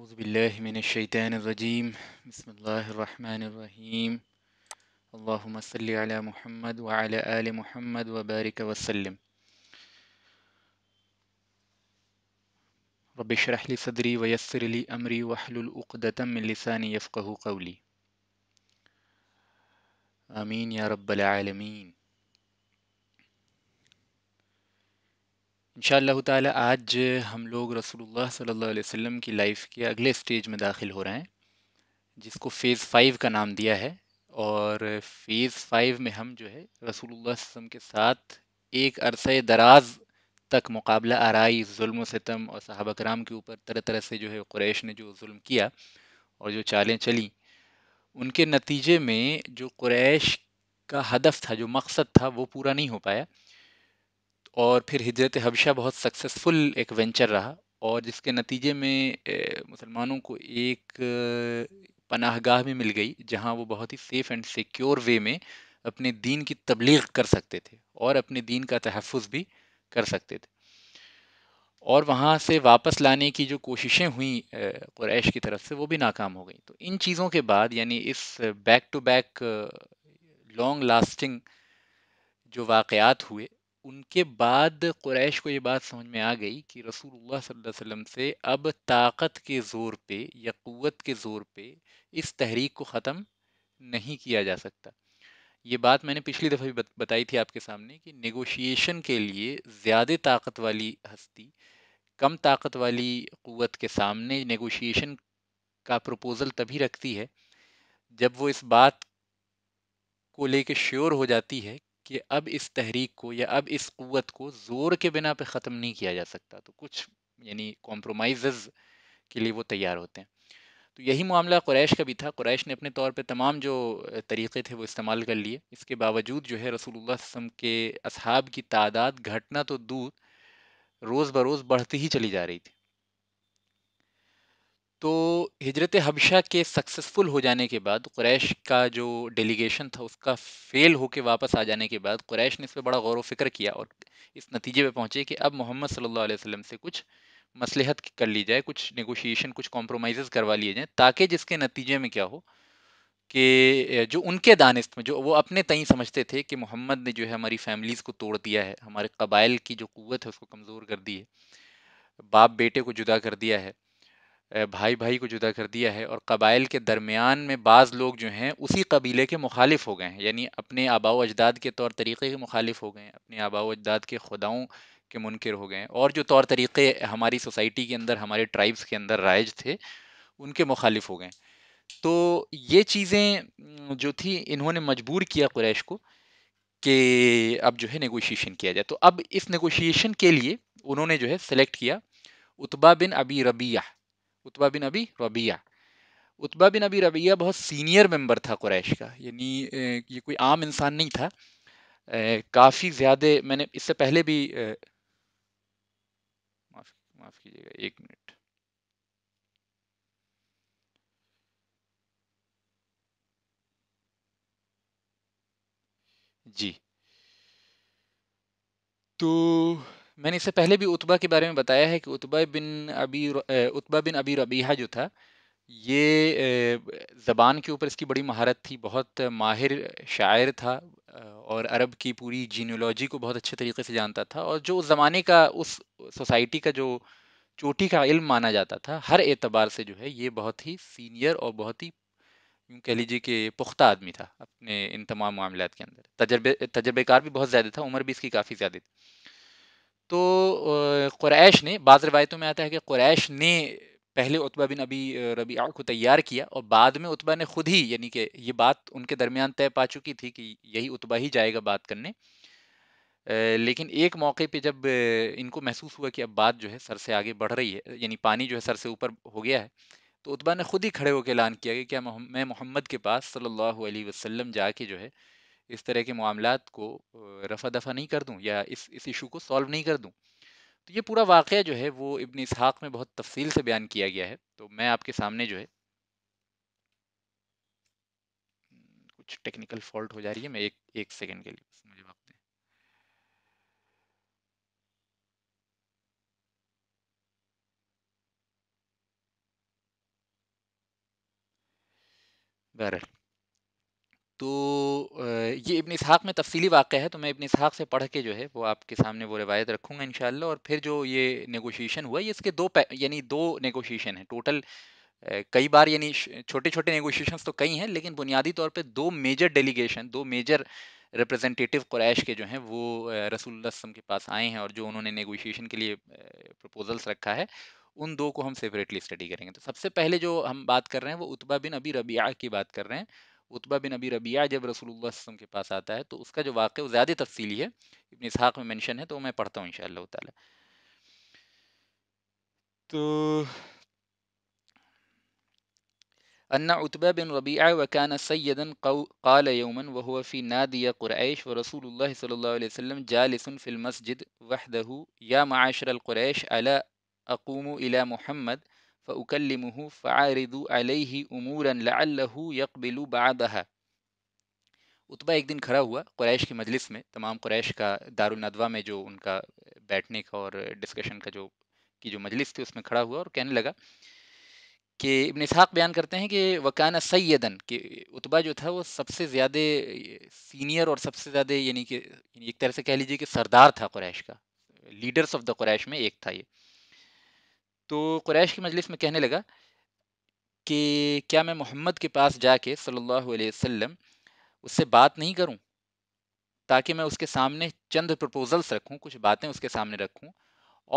أعوذ بالله من الشيطان الرجيم بسم الله الرحمن الرحيم اللهم صل على محمد وعلى آل محمد وبارك وسلم رب اشرح لي صدري ويسر لي أمري واحلل عقدة من لساني يفقه قولي آمين يا رب العالمين इंशाल्लाह ताला आज हम लोग रसूलुल्लाह सल्लल्लाहु अलैहि वसल्लम की लाइफ के अगले स्टेज में दाखिल हो रहे हैं जिसको फ़ेज़ फाइव का नाम दिया है और फ़ेज़ फाइव में हम जो है रसूलुल्लाह वसम के साथ एक अरसे दराज तक मुकाबला आरई जुल्म सितम और सहाबा कराम के ऊपर तरह तरह से जो है क्रैश ने जो म किया और जो चालें चलें उनके नतीजे में जो क्रैश का हदफ था जो मकसद था वो पूरा नहीं हो पाया और फिर हिजरत हबशा बहुत सक्सेसफुल एक वेंचर रहा और जिसके नतीजे में मुसलमानों को एक पनाहगाह भी मिल गई जहां वो बहुत ही सेफ़ एंड सिक्योर वे में अपने दीन की तबलीग कर सकते थे और अपने दीन का तहफ़ भी कर सकते थे और वहाँ से वापस लाने की जो कोशिशें हुई क्रैश की तरफ से वो भी नाकाम हो गई तो इन चीज़ों के बाद यानी इस back to back long lasting जो वाक़ात हुए उनके बाद कुरैश को ये बात समझ में आ गई कि रसूलुल्लाह सल्लल्लाहु अलैहि वसल्लम से अब ताकत के ज़ोर पे या क़वत के ज़ोर पे इस तहरीक को ख़त्म नहीं किया जा सकता ये बात मैंने पिछली दफ़ा भी बताई थी आपके सामने कि नेगोशिएशन के लिए ज़्यादा ताकत वाली हस्ती कम ताकत वाली क़वत के सामने नेगोशिएशन का प्रपोज़ल तभी रखती है जब वो इस बात को लेके श्योर हो जाती है कि अब इस तहरीक को या अब इस क़वत को ज़ोर के बिना पे ख़त्म नहीं किया जा सकता तो कुछ यानी कॉम्प्रोमाइज़ के लिए वो तैयार होते हैं तो यही मामला क्रैश का भी था क्रैश ने अपने तौर पे तमाम जो तरीक़े थे वो इस्तेमाल कर लिए इसके बावजूद जो है रसूलुल्लाह वसम के अहाब की तादाद घटना तो दूर रोज़ बरोज़ बढ़ती ही चली जा रही थी तो हिजरत हबशा के सक्सेसफुल हो जाने के बाद क्रैश का जो डेलीगेशन था उसका फ़ेल होकर वापस आ जाने के बाद क्रैश ने इस पर बड़ा गौर व फिक्र किया और इस नतीजे पे पहुँचे कि अब मोहम्मद सल्लल्लाहु अलैहि वसल्लम से कुछ मसलहत कर ली जाए कुछ नगोशिएशन कुछ कॉम्प्रोमाइज़ करवा लिए जाएँ ताकि जिसके नतीजे में क्या हो कि जो उनके दानिस्त में जो वो अपने तय समझते थे कि मोहम्मद ने जो है हमारी फैमिलीज़ को तोड़ दिया है हमारे कबाइल की जो क़वत है उसको कमज़ोर कर दी है बाप बेटे को जुदा कर दिया है भाई भाई को जुदा कर दिया है और कबाइल के दरमियान में बाज़ लोग जो हैं उसी कबीले के मुखालिफ हो गए हैं यानी अपने आबा अजदाद के तौर तरीक़े के मुखालिफ हो गए हैं अपने आबा अजदाद के खुदाओं के मुनकर हो गए हैं और जो तौर तरीक़े हमारी सोसाइटी के अंदर हमारे ट्राइब्स के अंदर राइज थे उनके मुखालिफ हो गए तो ये चीज़ें जो थी इन्होंने मजबूर किया कुरैश को कि अब जो है नगोशिएशन किया जाए तो अब इस नगोशिएशन के लिए उन्होंने जो है सेलेक्ट किया उतबा बिन अबी रबिया उतबा बिन अबी रबिया उतबा बिन अबी रबिया बहुत सीनियर मेंबर था कुरैश का यानी ये कोई आम इंसान नहीं था काफ़ी ज़्यादा मैंने इससे पहले भी माफ़ माफ़ कीजिएगा एक मिनट जी तो मैंने इससे पहले भी उतबा के बारे में बताया है कि उतबा बिन अबी उतबा बिन अबी रबीहा जो था ये ज़बान के ऊपर इसकी बड़ी महारत थी बहुत माहिर शायर था और अरब की पूरी जीनोलॉजी को बहुत अच्छे तरीके से जानता था और जो उस ज़माने का उस सोसाइटी का जो चोटी का इल्म माना जाता था हर एतबार से जो है ये बहुत ही सीनियर और बहुत ही यूँ कह लीजिए कि पुख्ता आदमी था अपने इन तमाम मामलों के अंदर तजर्बे तजर्बेकार भी बहुत ज़्यादा था उम्र भी इसकी काफ़ी ज़्यादा थी तो क्रैश ने बाद रवायतों में आता है कि क्रैश ने पहले उतबा बिन अभी रबी को तैयार किया और बाद में उतबा ने खुद ही यानी कि ये बात उनके दरमियान तय पा चुकी थी कि यही उतबा ही जाएगा बात करने लेकिन एक मौके पे जब इनको महसूस हुआ कि अब बात जो है सर से आगे बढ़ रही है यानी पानी जो है सर से ऊपर हो गया है तो उतबा ने खुद ही खड़े होकर ऐलान किया कि क्या मैं मोहम्मद के पास सल्लल्लाहु अलैहि वसल्लम जाके जो है इस तरह के मामला को रफा दफा नहीं कर दूँ या इस इस इशू को सॉल्व नहीं कर दूँ तो ये पूरा वाक़ जो है वो इबन इसहाक़ में बहुत तफसील से बयान किया गया है तो मैं आपके सामने जो है कुछ टेक्निकल फॉल्ट हो जा रही है मैं एक एक सेकेंड के लिए मुझे वक्त बहरहाल तो ये इबन इसहाक़ में तफ़सीली वाक़ है, तो मैं इबन इसहाक़ से पढ़ के जो है वो आपके सामने वो रिवायत रखूँगा इन और फिर जो ये नेगोशिएशन हुआ ये इसके दो यानी दो नेगोशिएशन हैं टोटल कई बार यानी छोटे-छोटे नेगोशिएशन तो कई हैं लेकिन बुनियादी तौर पे दो मेजर डेलीगेशन दो मेजर रिप्रेजेंटेटिव क्रैश के जो हैं वो रसूल रसम के पास आए हैं और जो उन्होंने नेगोशिएशन के लिए प्रपोज़ल्स रखा है, उन दो को हम सेपरेटली स्टडी करेंगे। तो सबसे पहले जो हम बात कर रहे हैं वो उतबा बिन अभी रबिया की बात कर रहे हैं। उतबा बिन अबी रबिया जब रसूल वसम के पास आता है तो उसका जो वाक़ ज़्यादा तफसीली है इबन इसहाक़ में मैंशन है तो मैं पढ़ता हूँ इन ताला तो अन्ना उतबा बिन रबिया वकान सैदन काल यौमन वहफ़ी नादिया क्रैश व रसूल सल्ला जालसन फ़िल मस्जिद वहदहू या माशरक़्रैश अला अकूम इला मोहम्मद फ़ुकलमह फ़ारद अलही उमूरा यकबिल बादहा उतबा एक दिन खड़ा हुआ क्रैश की मजलिस में तमाम क्रैश का दारुलनदवा में जो उनका बैठने का और डिस्कशन का जो की जो मजलिस थी उसमें खड़ा हुआ और कहने लगा कि इबन इसहाक बयान करते हैं कि वकाना सैदन कि उतबा जो था वो सबसे ज़्यादा सीनियर और सबसे ज़्यादा यानी कि एक तरह से कह लीजिए कि सरदार था क्रैश का लीडर्स ऑफ द क्रैश में एक था ये तो कुरैश की मजलिस में कहने लगा कि क्या मैं मोहम्मद के पास जाके सल्लल्लाहु अलैहि वसल्लम उससे बात नहीं करूं ताकि मैं उसके सामने चंद प्रपोजल्स रखूं कुछ बातें उसके सामने रखूं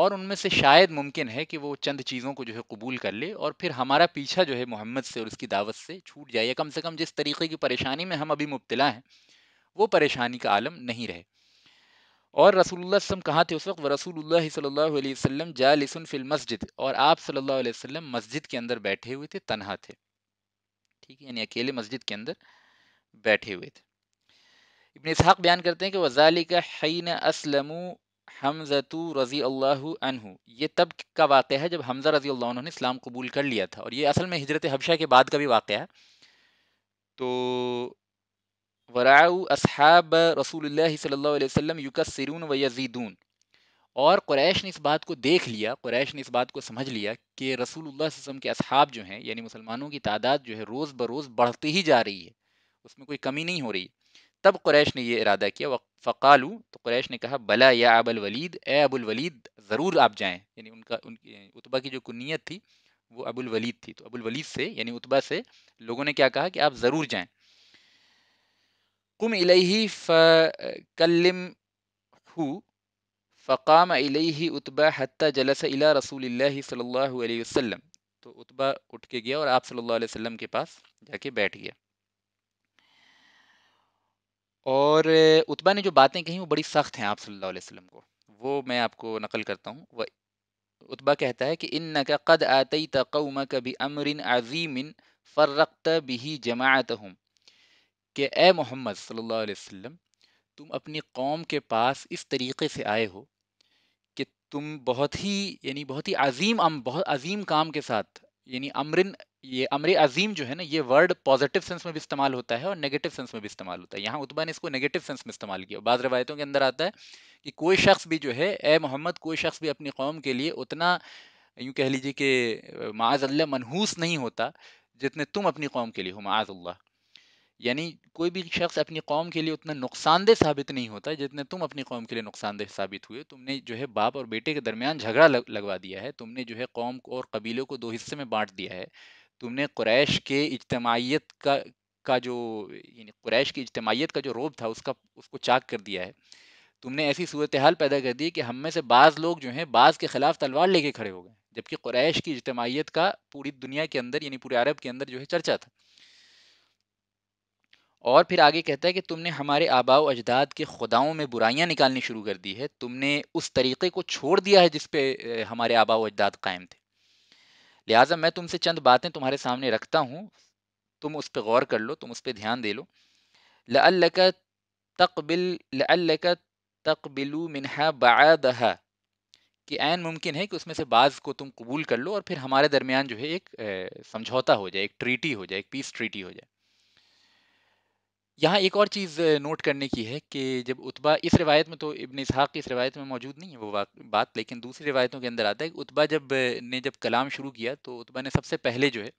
और उनमें से शायद मुमकिन है कि वो चंद चीज़ों को जो है कबूल कर ले और फिर हमारा पीछा जो है मोहम्मद से और उसकी दावत से छूट जाए या कम से कम जिस तरीके की परेशानी में हम अभी मुबतला हैं वो परेशानी का आलम नहीं रहे और रसूल वसम कहाँ थे उस वक्त रसूलुल्लाह सल्लल्लाहु अलैहि वसल्लम जालिसन फिल मस्जिद और आप सल्लल्लाहु अलैहि वसल्लम मस्जिद के अंदर बैठे हुए थे तनहा थे ठीक है यानी अकेले मस्जिद के अंदर बैठे हुए थे इबन इसहाक बयान करते हैं कि वजाली का हईन असलम हमजतु रज़ी अल्लाह ये तब का वाक़ है जब हमज़ा रज़ी अल्लाह ने इस्लाम कबूल कर लिया था और ये असल में हजरत हबशा के बाद का भी वाक़ है तो वराउ असहाब रसूल सल्लाम अलैहि वसल्लम व यजीदून और क्रैश ने इस बात को देख लिया क्रैश ने इस बात को समझ लिया कि रसूल वसम के असहाब जो हैं यानी मुसलमानों की तादाद जो है रोज़ बरोज़ बढ़ती ही जा रही है उसमें कोई कमी नहीं हो रही तब क्रैश ने यह इरादा किया व फ़कालू तो क्रैश ने कहा भला या अबुल वलीद ए अबुल वलीद ज़रूर आप जाएँ यानी उनका उनकी उतबा की जो कुनीत थी वो अबुल वलीद थी तो अबुल वलीद से यानी उतबा से लोगों ने क्या कहा कि आप ज़रूर जाएँ कुम इलैहि फ़कलम हु फ़काम इलैहि उतबा हत्ता जलस इला रसूल सल्लल्लाहु अलैहि वसल्लम तो उतबा उठ के गया और आप सल्लल्लाहु अलैहि वसल्लम के पास जाके बैठ गया और उतबा eh, ने जो बातें कही वो बड़ी सख्त हैं आप सल्लल्लाहु अलैहि वसल्लम को वो मैं आपको नकल करता हूँ वह उतबा कहता है कि इन नका कद आतई तकौम कभी अमरिन अजीमिन फ़र्रक्त बिही जमात हम कि ए मोहम्मद सल्लल्लाहु अलैहि वसल्लम तुम अपनी कौम के पास इस तरीके से आए हो कि तुम बहुत ही यानी बहुत ही अजीम अम बहुत अजीम काम के साथ यानी अमरिन ये अमर अजीम जो है ना ये वर्ड पॉजिटिव सेंस में भी इस्तेमाल होता है और नेगेटिव सेंस में भी इस्तेमाल होता है यहाँ उतबा ने इसको नेगेटिव सेंस में इस्तेमाल किया बाज़ रवायतों के अंदर आता है कि कोई शख्स भी जो है ए मोहम्मद कोई शख्स भी अपनी कौम के लिए उतना यूँ कह लीजिए कि माज़ अल्लाह मनहूस नहीं होता जितने तुम अपनी कौम के लिए हो माज़ अल्लाह यानी कोई भी शख्स अपनी कौम के लिए उतना नुकसानदेह साबित नहीं होता जितने तुम अपनी कौम के लिए नुकसानदेह साबित हुए तुमने जो है बाप और बेटे के दरमियान झगड़ा लग, लगवा दिया है तुमने जो है कौम को और कबीलों को दो हिस्से में बांट दिया है तुमने क्रैश के इजतमाहीत का का जो यानी क्रैश की इजतमाहीत का जो रोब था उसका उसको चाक कर दिया है तुमने ऐसी सूरत हाल पैदा कर दी कि हम में से बाज़ लोग जो हैं बाज़ के ख़िलाफ़ तलवार लेके खड़े हो गए जबकि कुरैश की इजतमाहीत का पूरी दुनिया के अंदर यानी पूरे अरब के अंदर जो है चर्चा था और फिर आगे कहता है कि तुमने हमारे आबा अजदाद के खुदाओं में बुराइयां निकालनी शुरू कर दी है तुमने उस तरीक़े को छोड़ दिया है जिस पे हमारे आबा अजदाद कायम थे लिहाजा मैं तुमसे चंद बातें तुम्हारे सामने रखता हूँ तुम उस पर गौर कर लो तुम उस पर ध्यान दे लो लकबिल तकबिलु मिनहा बादहा कि ऐन मुमकिन है कि उसमें से बाज़ को तुम कबूल कर लो और फिर हमारे दरमियान जो है एक समझौता हो जाए एक ट्रीटी हो जाए एक पीस ट्रीटी हो जाए यहाँ एक और चीज़ नोट करने की है कि जब उतबा इस रिवायत में तो इब्न इसहाक की इस रिवायत में मौजूद नहीं है वो बात लेकिन दूसरी रिवायतों के अंदर आता है कि उतबा जब ने जब कलाम शुरू किया तो उतबा ने सबसे पहले जो है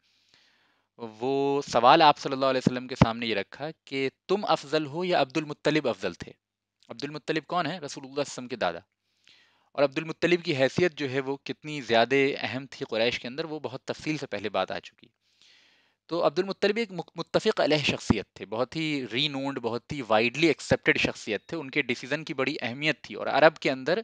वो सवाल आप सल्लल्लाहु अलैहि वसल्लम के सामने ये रखा कि तुम अफजल हो या अब्दुल मुत्तलिब अफजल थे अब्दुल मुत्तलिब कौन है रसूलुल्लाह वसल्लम के दादा और अब्दुल मुत्तलिब की हैसियत जो है वो कितनी ज़्यादा अहम थी कुरैश के अंदर वो बहुत तफसील से पहले बात आ चुकी है तो अब्दुल मुत्तलिब एक मुतफ़ अलह शख्सियत थे बहुत ही रीनोन्ड बहुत ही वाइडली एक्सेप्टेड शख्सियत थे उनके डिसीज़न की बड़ी अहमियत थी और अरब के अंदर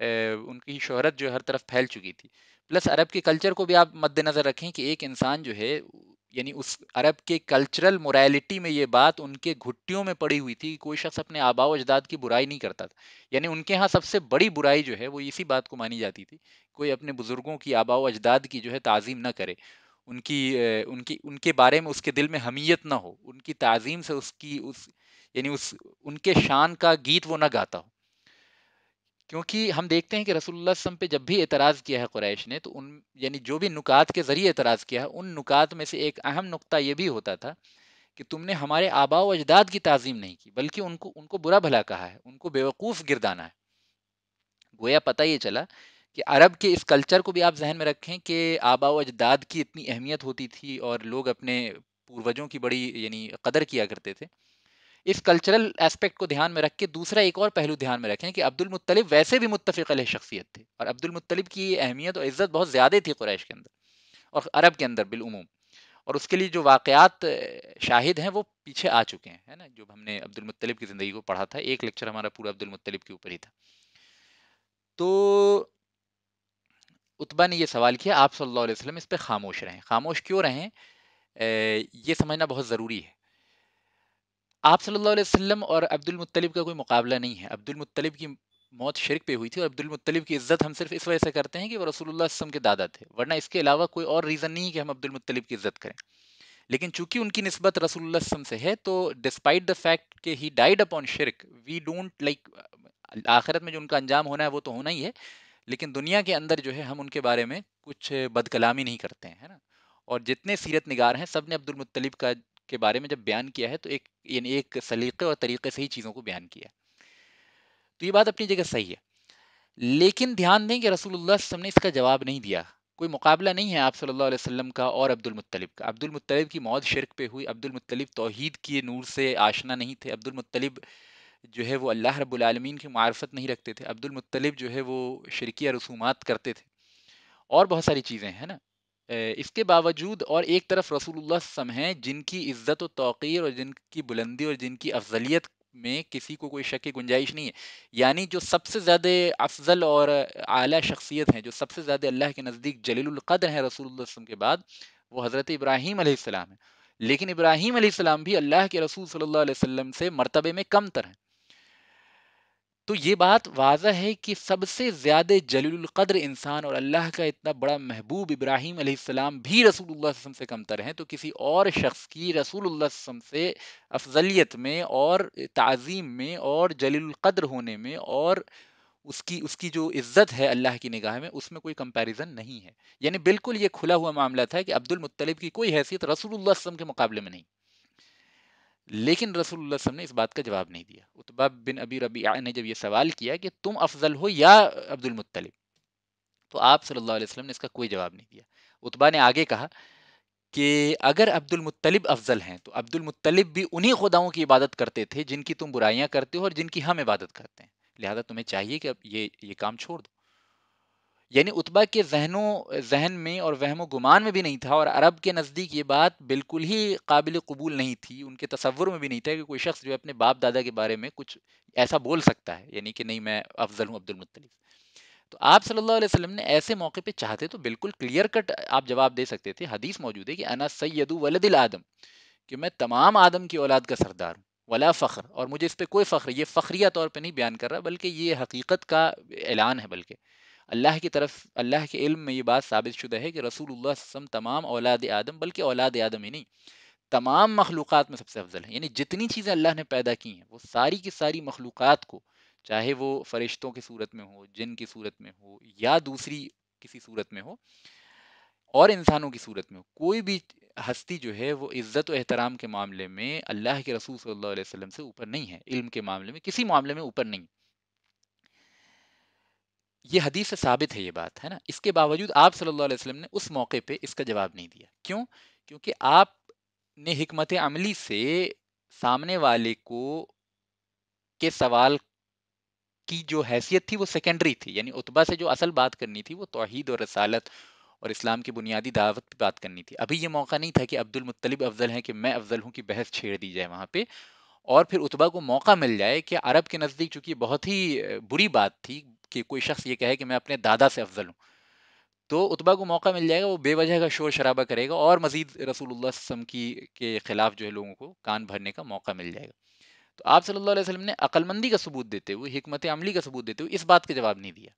ए, उनकी शहरत जो हर तरफ फैल चुकी थी प्लस अरब के कल्चर को भी आप मद्देनज़र रखें कि एक इंसान जो है यानी उस अरब के कल्चरल मोरालिटी में ये बात उनके घुट्टियों में पड़ी हुई थी कि कोई शख्स अपने आबा अजदाद की बुराई नहीं करता था यानी उनके यहाँ सबसे बड़ी बुराई जो है वो इसी बात को मानी जाती थी कोई अपने बुज़ुर्गों की आबा अजदाद की जो है तज़ीम ना करे उनकी उनकी उनके बारे में उसके दिल में हमीयत ना हो उनकी तज़ीम से उसकी उस यानी उस उनके शान का गीत वो ना गाता हो क्योंकि हम देखते हैं कि रसोल्ला वसम पे जब भी एतराज़ किया है कुरैश ने तो उन यानी जो भी नुकात के ज़रिए एतराज़ किया है उन नुकात में से एक अहम नुकता ये भी होता था कि तुमने हमारे आबा व अजदाद की तज़ीम नहीं की बल्कि उनको उनको बुरा भला कहा है उनको बेवकूफ़ गिरदाना है गोया पता ये चला कि अरब के इस कल्चर को भी आप जहन में रखें कि आबा व अजदाद की इतनी अहमियत होती थी और लोग अपने पूर्वजों की बड़ी यानी कदर किया करते थे इस कल्चरल एस्पेक्ट को ध्यान में रख के दूसरा एक और पहलू ध्यान में रखें कि अब्दुल मुत्तलिब वैसे भी मुतफ़ शख्सियत थे और अब्दुल मुत्तलिब की अहमियत और इज़्ज़त बहुत ज़्यादा थी कुरैश के अंदर और अरब के अंदर बिलूम और उसके लिए जो वाक़ात शाहिद हैं वो पीछे आ चुके हैं है ना जो हमने अब्दुल मुत्तलिब की ज़िंदगी को पढ़ा था एक लेक्चर हमारा पूरा अब्दुल मुत्तलिब के ऊपर ही था तो उतबा ने यह सवाल किया आप सल्लल्लाहु अलैहि वसल्लम इस पर खामोश रहें खामोश क्यों रहें ये समझना बहुत ज़रूरी है आप सल्लल्लाहु अलैहि वसल्लम और अब्दुल मुत्तलिब का कोई मुकाबला नहीं है अब्दुल मुत्तलिब की मौत शिरक पे हुई थी और अब्दुल मुत्तलिब की इज्जत हम सिर्फ इस वजह से करते हैं कि वो रसूलुल्लाह वसम के दादा थे वरना इसके अलावा कोई और रीज़न नहीं कि हम अब्दुल मुत्तलिब की इज्जत करें लेकिन चूंकि उनकी नस्बत रसूलुल्लाह वसम से है तो डिस्पाइट द फैक्ट कि ही डाइड अपॉन शिरक वी डोंट लाइक आखिरत में जो उनका अंजाम होना है वो तो होना ही है लेकिन दुनिया के अंदर जो है हम उनके बारे में कुछ बदकलामी नहीं करते हैं है ना और जितने सीरत निगार हैं सब ने अब्दुल का के बारे में जब बयान किया है तो एक यानी एक सलीके और तरीके से ही चीज़ों को बयान किया तो ये बात अपनी जगह सही है लेकिन ध्यान दें कि रसूलुल्लाह वसल्लम ने इसका जवाब नहीं दिया कोई मुकाबला नहीं है आप सल्लल्लाहु अलैहि वसल्लम का और अब्दुल मुत्तलिब का अब्दुल मुत्तलिब की मौत शिरक पे हुई अब्दुल मुत्तलिब तौहीद के नूर से आशना नहीं थे अब्दुल मुत्तलिब जो है वो अल्लाह रब्लमीन की मार्फत नहीं रखते थे मुत्तलिब जो है वो शरकिया रसूमात करते थे और बहुत सारी चीज़ें हैं ना इसके बावजूद और एक तरफ रसूलुल्लाह सम हैं जिनकी इज़्ज़त व तौकीर और जिनकी बुलंदी और जिनकी अफजलियत में किसी को कोई शक की गुंजाइश नहीं है यानी जो सबसे ज़्यादा अफजल और आला शख्सियत हैं जो सबसे ज़्यादा अल्लाह के नज़दीक जलीलकदर हैं रसूल के बाद वो हज़रत इब्राहीम है लेकिन इब्राहीम भी अल्लाह के रसूल सल्ला वसम से मरतबे में कम तर हैं तो ये बात वाज है कि सबसे ज्यादा जलीलकद्र इंसान और अल्लाह का इतना बड़ा महबूब इब्राहिम अलैहिस्सलाम भी रसूल से कमतर हैं तो किसी और शख्स की रसूल से अफजलियत में और तज़ीम में और जलीलकद्र होने में और उसकी उसकी जो इज्जत है अल्लाह की निगाह में उसमें कोई कंपैरिजन नहीं है यानी बिल्कुल ये खुला हुआ मामला था कि अब्दुल मुत्तलिब की कोई हैसियत रसूलुल्लाह के मुकाबले में नहीं लेकिन रसूल ने इस बात का जवाब नहीं दिया उतबा बिन अबी रबी ने जब यह सवाल किया कि तुम अफजल हो या अब्दुल मुत्तलिब तो आप सल्लल्लाहु अलैहि वसल्लम ने इसका कोई जवाब नहीं दिया उतबा ने आगे कहा कि अगर अब्दुल मुत्तलिब अफजल हैं तो अब्दुल मुत्तलिब भी उन्हीं खुदाओं की इबादत करते थे जिनकी तुम बुराइयां करते हो और जिनकी हम इबादत करते हैं लिहाजा तुम्हें चाहिए कि अब ये ये काम छोड़ दो यानी उतबा के जहनों जहन में और वहम गुमान में भी नहीं था और अरब के नज़दीक ये बात बिल्कुल ही काबिल कबूल नहीं थी उनके तस्वुर में भी नहीं था कि कोई शख्स जो है अपने बाप दादा के बारे में कुछ ऐसा बोल सकता है यानी कि नहीं मैं अफजल हूँ अब्दुलमतलब तो आप सल्लल्लाहु अलैहि वसल्लम ने ऐसे मौके पे चाहते तो बिल्कुल क्लियर कट आप जवाब दे सकते थे हदीस मौजूद है कि अना सैदु वलदिल आदम कि मैं तमाम आदम की औलाद का सरदार हूँ वला फ़ख्र और मुझे इस पर कोई फ़ख्र ये फ़ख्रिया तौर पर नहीं बयान कर रहा बल्कि ये हकीकत का ऐलान है बल्कि अल्लाह की तरफ अल्लाह के इल्म में ये बात साबित शुदा है कि रसूल तमाम औलाद आदम बल्कि औलाद आदम ही नहीं तमाम मखलूक़ में सबसे अफजल है यानी जितनी चीज़ें अल्लाह ने पैदा की हैं वो सारी की सारी मखलूक़ को चाहे वो फरिश्तों की सूरत में हो जिन की सूरत में हो या दूसरी किसी सूरत में हो और इंसानों की सूरत में हो कोई भी हस्ती जो है वो इज़्ज़त और एहतराम के मामले में अल्लाह के रसूल सल्लल्लाहु अलैहि वसल्लम से ऊपर नहीं है इल्म के मामले में किसी मामले में ऊपर नहीं ये हदीस से साबित है ये बात है ना इसके बावजूद आप सल्लल्लाहु अलैहि वसल्लम ने उस मौके पे इसका जवाब नहीं दिया क्यों क्योंकि आप ने हमत अमली से सामने वाले को के सवाल की जो हैसियत थी वो सेकेंडरी थी यानी उतबा से जो असल बात करनी थी वो तोहद और रसालत और इस्लाम की बुनियादी दावत पर बात करनी थी अभी ये मौका नहीं था कि अब्दुल मुत्तलिब अफजल हैं कि मैं अफजल हूँ कि बहस छेड़ दी जाए वहाँ पे और फिर उतबा को मौका मिल जाए कि अरब के नज़दीक चूँकि बहुत ही बुरी बात थी कि कोई शख्स ये कहे कि मैं अपने दादा से अफजल हूँ तो उतबा को मौका मिल जाएगा वो बेवजह का शोर शराबा करेगा और मज़ीद रसूल की के ख़िलाफ़ जो है लोगों को कान भरने का मौका मिल जाएगा तो आप सल्ला अलैहि ने अकलमंदी का सबूत देते हुए हमत अमली का सबूत देते हुए इस बात का जवाब नहीं दिया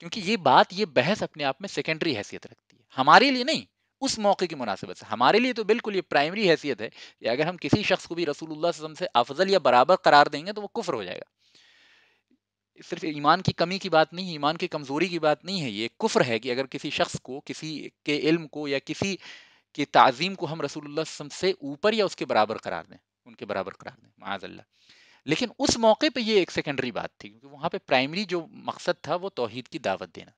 क्योंकि ये बात ये बहस अपने आप में सेकेंडरी हैसियत रखती है हमारे लिए नहीं उस मौके की मुनासिबत से हमारे लिए तो बिल्कुल ये प्राइमरी हैसियत है कि अगर हम किसी शख्स को भी रसूल से अफजल या बराबर करार देंगे तो वो कुफर हो जाएगा सिर्फ ईमान की कमी की बात नहीं ईमान की कमज़ोरी की बात नहीं है ये कुफ्र है कि अगर किसी शख्स को किसी के इल्म को या किसी के तज़ीम को हम रसूलुल्लाह से ऊपर या उसके बराबर करार दें उनके बराबर करार दें माजल्ला लेकिन उस मौके पे ये एक सेकेंडरी बात थी क्योंकि वहाँ पे प्राइमरी जो मकसद था वो तोहद की दावत देना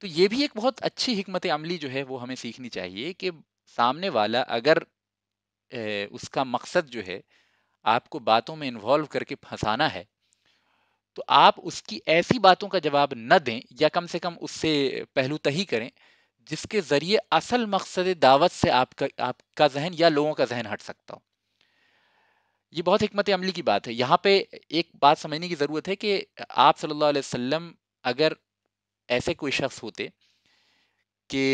तो ये भी एक बहुत अच्छी हमत अमली जो है वो हमें सीखनी चाहिए कि सामने वाला अगर ए, उसका मकसद जो है आपको बातों में इन्वॉल्व करके फंसाना है तो आप उसकी ऐसी बातों का जवाब न दें या कम से कम उससे पहलू तही करें जिसके ज़रिए असल मकसद दावत से आपका आपका जहन या लोगों का जहन हट सकता हो ये बहुत हमत अमली की बात है यहाँ पे एक बात समझने की ज़रूरत है कि आप सल्लल्लाहु अलैहि वसल्लम अगर ऐसे कोई शख्स होते कि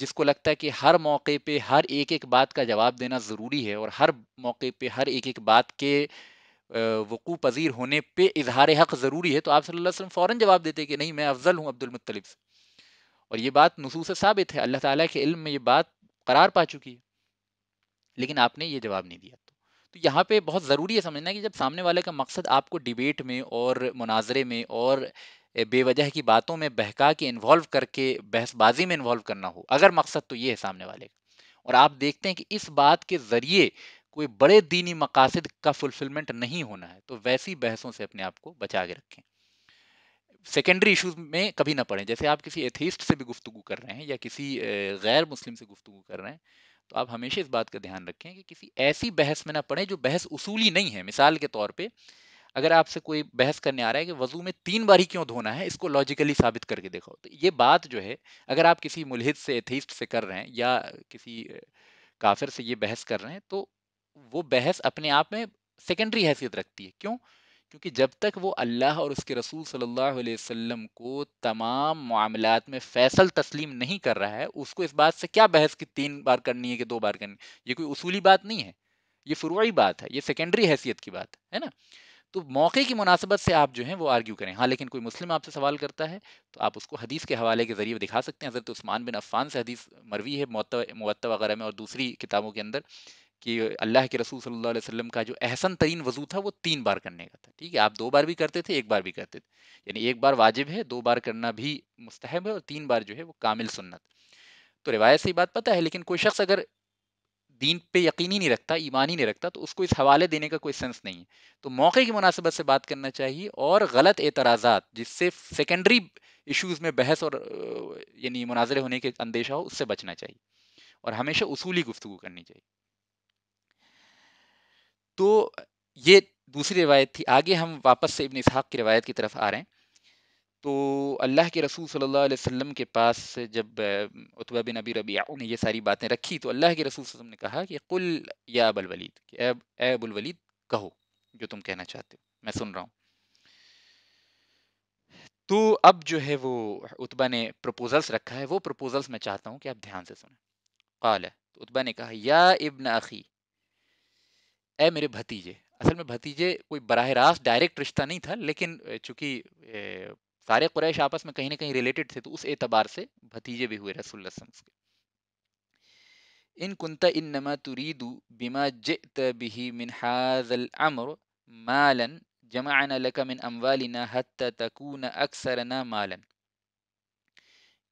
जिसको लगता है कि हर मौके पे हर एक एक बात का जवाब देना ज़रूरी है और हर मौके पे हर एक एक बात के वक़ू पजीर होने पे इजहार हक़ ज़रूरी है तो आप सल्लल्लाहु अलैहि वसल्लम फ़ौरन जवाब देते कि नहीं मैं अफजल हूँ अब्दुलमतलब से और ये बात नसूस साबित है अल्लाह ताला के इल्म में ये बात करार पा चुकी है लेकिन आपने ये जवाब नहीं दिया तो यहाँ पे बहुत ज़रूरी है समझना कि जब सामने वाले का मकसद आपको डिबेट में और मुनाजरे में और बेवजह की बातों में बहका के इन्वॉल्व करके बहसबाजी में इन्वॉल्व करना हो अगर मकसद तो ये है सामने वाले का और आप देखते हैं कि इस बात के ज़रिए कोई बड़े दीनी मकासद का फुलफिलमेंट नहीं होना है तो वैसी बहसों से अपने आप को बचा के रखें सेकेंडरी इश्यूज में कभी ना पड़ें जैसे आप किसी एथीस्ट से भी गुफ्तु कर रहे हैं या किसी गैर मुस्लिम से गुफ्तु कर रहे हैं तो आप हमेशा इस बात का ध्यान रखें कि किसी ऐसी बहस में ना पड़े जो बहस उसूली नहीं है मिसाल के तौर पर अगर आपसे कोई बहस करने आ रहा है कि वजू में तीन बार ही क्यों धोना है इसको लॉजिकली साबित करके देखो तो ये बात जो है अगर आप किसी मुलहिद से एथीस्ट से कर रहे हैं या किसी काफिर से ये बहस कर रहे हैं तो वो बहस अपने आप में सेकेंडरी हैसियत रखती है क्यों क्योंकि जब तक वो अल्लाह और उसके रसूल सल्लल्लाहु अलैहि वसल्लम को तमाम मामला में फैसल तस्लीम नहीं कर रहा है उसको इस बात से क्या बहस की तीन बार करनी है कि दो बार करनी ये कोई उसूली बात नहीं है ये फरवाई बात है ये सेकेंडरी हैसियत की बात है ना तो मौके की मुनासबत से आप जो है वो आर्ग्यू करें हाँ लेकिन कोई मुस्लिम आपसे सवाल करता है तो आप उसको हदीस के हवाले के ज़रिए दिखा सकते हैं हज़रत उस्मान बिन अफ़ान से हदीस मरवी है मुत वगैरह में और दूसरी किताबों के अंदर कि अल्लाह के रसूल सल्लल्लाहु अलैहि वसल्लम का जो अहसन तरीन वज़ू था वो तीन बार करने का था ठीक है आप दो बार भी करते थे एक बार भी करते थे यानी एक बार वाजिब है दो बार करना भी मुस्तहब है और तीन बार जो है वो कामिल सुन्नत तो रिवायत से ही बात पता है लेकिन कोई शख्स अगर दीन पे यकीन ही नहीं रखता ईमान ही नहीं रखता तो उसको इस हवाले देने का कोई सेंस नहीं है तो मौके की मुनासिबत से बात करना चाहिए और गलत एतराज़ात जिससे सेकेंडरी इशूज़ में बहस और यानी मुनाजरे होने के अंदेशा हो उससे बचना चाहिए और हमेशा उसूली गुफ्तु करनी चाहिए तो ये दूसरी रिवायत थी आगे हम वापस से इबन इसहाक़ की रिवायत की तरफ आ रहे हैं तो अल्लाह के रसूल सल्लल्लाहु अलैहि वसल्लम के पास जब उतबा बिन अबी रबिया ने ये सारी बातें रखी तो अल्लाह के रसूल वसल्लम ने कहा कि कुल या अबुल वलीद ए अबुल वलीद कहो जो तुम कहना चाहते हो मैं सुन रहा हूँ तो अब जो है वो उतबा ने प्रपोजल्स रखा है वो प्रपोजल्स मैं चाहता हूँ कि आप ध्यान से सुने कल है तो उतबा ने कहा या इब्न अखी ए मेरे भतीजे असल में भतीजे कोई बराह रास्त डायरेक्ट रिश्ता नहीं था लेकिन चूंकि सारे कुरैश आपस में कहीं ना कहीं रिलेटेड थे तो उस एतबार से भतीजे भी हुए रसूल के इन कुंता इन नमा तुरीदू बिमा जे तबिही मिन हाजल अमर मालन जमाना लक मिन अमवाली हत तकू तकून अक्सर ना मालन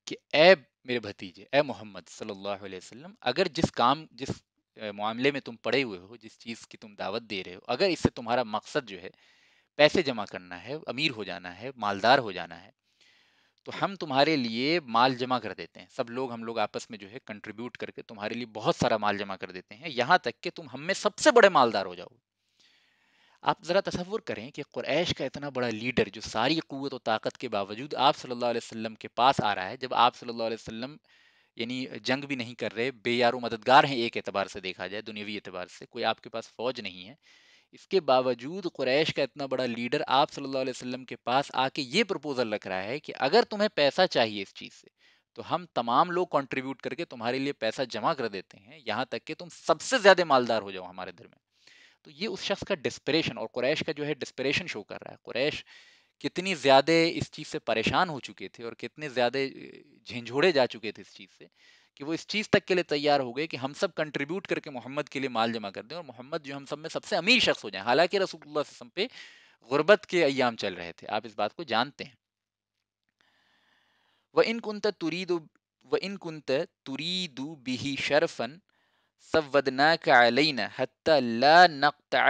कि ऐ मेरे भतीजे ऐ मोहम्मद सल्लल्लाहु अलैहि वसल्लम अगर जिस काम जिस मामले में तुम पड़े हुए हो जिस चीज़ की तुम दावत दे रहे हो अगर इससे तुम्हारा मकसद जो है पैसे जमा करना है अमीर हो जाना है मालदार हो जाना है तो हम तुम्हारे लिए माल जमा कर देते हैं सब लोग हम लोग आपस में जो है कंट्रीब्यूट करके तुम्हारे लिए बहुत सारा माल जमा कर देते हैं यहाँ तक कि तुम हम में सबसे बड़े मालदार हो जाओ आप ज़रा तस्वुर करें कि क्रैश का इतना बड़ा लीडर जो सारी क़ुत और ताकत के बावजूद आप सल्ला वसम के पास आ रहा है जब आप सल्ला वसम यानी जंग भी नहीं कर रहे बेयारो मददगार हैं एक एतबार से देखा जाए दुनियावी एतबार से कोई आपके पास फौज नहीं है इसके बावजूद कुरैश का इतना बड़ा लीडर आप सल्लल्लाहु अलैहि वसल्लम के पास आके ये प्रपोजल रख रहा है कि अगर तुम्हें पैसा चाहिए इस चीज़ से तो हम तमाम लोग कंट्रीब्यूट करके तुम्हारे लिए पैसा जमा कर देते हैं यहाँ तक कि तुम सबसे ज़्यादा मालदार हो जाओ हमारे घर में तो ये उस शख्स का डिस्परेशन और कुरैश का जो है डिस्परेशन शो कर रहा है कुरैश कितनी ज़्यादा इस चीज़ से परेशान हो चुके थे और कितने ज़्यादा झंझोड़े जा चुके थे इस चीज़ से कि वो इस चीज़ तक के लिए तैयार हो गए कि हम सब कंट्रीब्यूट करके मोहम्मद के लिए माल जमा कर दें और मोहम्मद जो हम सब में सबसे अमीर शख्स हो जाए हालांकि रसूलुल्लाह रसूल पे गुर्बत के अयाम चल रहे थे आप इस बात को जानते हैं व इन कुंत तुरीद व इन कुंत तुरीदु बिही शरफन सवदनाक अलैना हत्ता ला नक्ता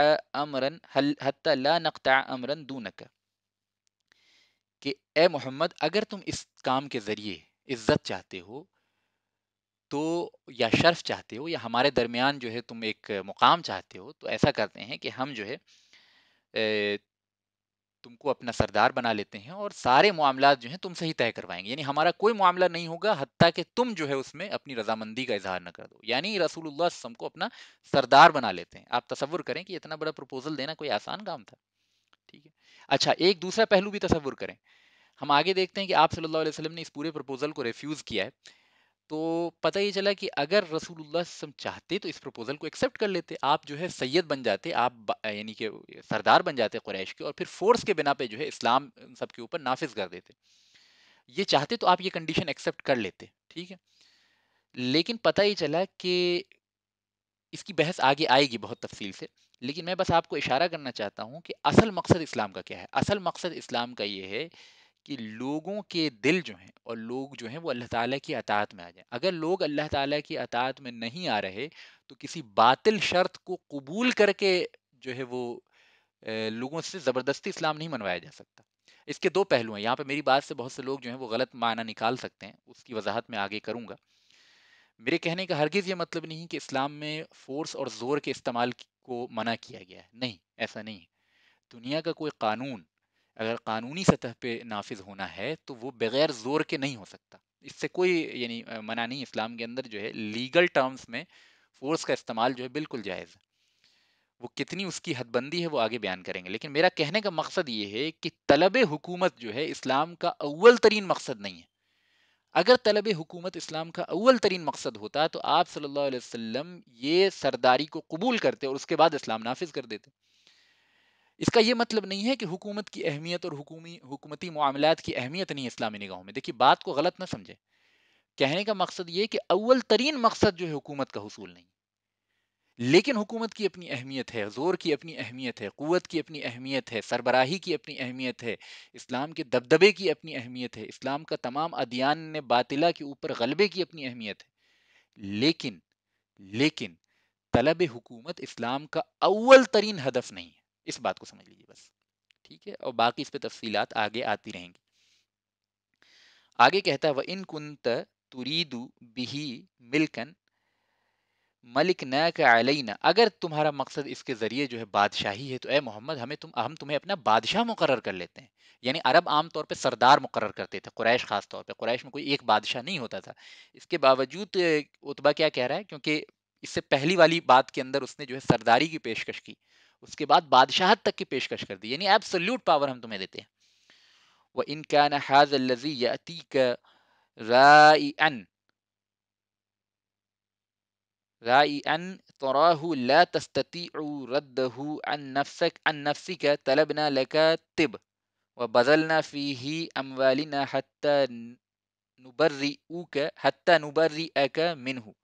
अमरन हत्ता ला नक्ता अमरन दूनका कि ए मोहम्मद अगर तुम इस काम के ज़रिए इज़्ज़त चाहते हो तो या शर्फ चाहते हो या हमारे दरमियान जो है तुम एक मुकाम चाहते हो तो ऐसा करते हैं कि हम जो है तुमको अपना सरदार बना लेते हैं और सारे मामला जो हैं तुम सही तय करवाएंगे यानी हमारा कोई मामला नहीं होगा हती कि तुम जो है उसमें अपनी रजामंदी का इजहार न कर दो यानी रसूलुल्लाह को अपना सरदार बना लेते हैं आप तस्वुर करें कि इतना बड़ा प्रपोजल देना कोई आसान काम था ठीक है अच्छा एक दूसरा पहलू भी तस्वुर करें हम आगे देखते हैं कि आप सल्लल्लाहु अलैहि वसल्लम ने इस पूरे प्रपोजल को रिफ्यूज़ किया है तो पता ये चला कि अगर रसूलुल्लाह सम चाहते तो इस प्रपोजल को एक्सेप्ट कर लेते आप जो है सैयद बन जाते आप यानी कि सरदार बन जाते कुरैश के और फिर फोर्स के बिना पे जो है इस्लाम सबके ऊपर नाफिज कर देते ये चाहते तो आप ये कंडीशन एक्सेप्ट कर लेते ठीक है लेकिन पता ही चला कि इसकी बहस आगे आएगी बहुत तफसील से लेकिन मैं बस आपको इशारा करना चाहता हूँ कि असल मकसद इस्लाम का क्या है असल मकसद इस्लाम का ये है कि लोगों के दिल जो हैं और लोग जो हैं वो अल्लाह ताला की अतात में आ जाएं अगर लोग अल्लाह ताला की अतात में नहीं आ रहे तो किसी बातिल शर्त को कबूल करके जो है वो लोगों से ज़बरदस्ती इस्लाम नहीं मनवाया जा सकता इसके दो पहलू हैं यहाँ पर मेरी बात से बहुत से लोग जो हैं वो गलत माना निकाल सकते हैं उसकी वजाहत मैं आगे करूँगा मेरे कहने का हरगिज़ ये मतलब नहीं कि इस्लाम में फ़ोर्स और ज़ोर के इस्तेमाल को मना किया गया है नहीं ऐसा नहीं है दुनिया का कोई कानून अगर कानूनी सतह पे नाफिज होना है तो वो बगैर ज़ोर के नहीं हो सकता इससे कोई यानी मना नहीं इस्लाम के अंदर जो है लीगल टर्म्स में फोर्स का इस्तेमाल जो है बिल्कुल जायज़ है वो कितनी उसकी हदबंदी है वो आगे बयान करेंगे लेकिन मेरा कहने का मकसद ये है कि तलब हुकूमत जो है इस्लाम का अव्वल तरीन मकसद नहीं है अगर तलब हुकूमत इस्लाम का अव्वल तरीन मकसद होता तो आप सल्लल्लाहु अलैहि वसल्लम ये सरदारी को कबूल करते और उसके बाद इस्लाम नाफिज कर देते इसका यह मतलब नहीं है कि हुकूमत की अहमियत और हुकूमती मामलात की अहमियत नहीं इस्लामी निगाहों में देखिए बात को गलत ना समझे कहने का मकसद ये कि अव्वल तरीन मकसद जो है हुकूमत का हसूल नहीं लेकिन हुकूमत की अपनी अहमियत है जोर की अपनी अहमियत है क़वत की अपनी अहमियत है सरबराही की अपनी अहमियत है इस्लाम के दबदबे की अपनी अहमियत है इस्लाम का तमाम अदियान ने बातिला के ऊपर गलबे की अपनी अहमियत है लेकिन लेकिन तलब हुकूमत इस्लाम का अव्वल तरीन हदफ नहीं है इस बात को समझ लीजिए बस ठीक है और बाकी इस पर तफसी आगे आती रहेंगी आगे कहता है वह इन कुंत तुरीदु बिही मिलकन मलिक न अलैना अगर तुम्हारा मकसद इसके ज़रिए जो है बादशाही है तो ए मोहम्मद हमें तुम हम तुम्हें अपना बादशाह मुकर कर लेते हैं यानी अरब आम तौर पे सरदार मुकर करते थे कुरैश ख़ास तौर पे कुरैश में कोई एक बादशाह नहीं होता था इसके बावजूद उतबा क्या कह रहा है क्योंकि इससे पहली वाली बात के अंदर उसने जो है सरदारी की पेशकश की उसके बाद बादशाहत तक की पेशकश कर दी यानी एब्सोल्यूट पावर हम तुम्हें देते हैं वह इनका नहाज अतीक राइन تراه لا تستطيع رده عن نفسك عن نفسك طلبنا لك طب وبذلنا فيه फीही حتى نبرئك حتى نبرئك منه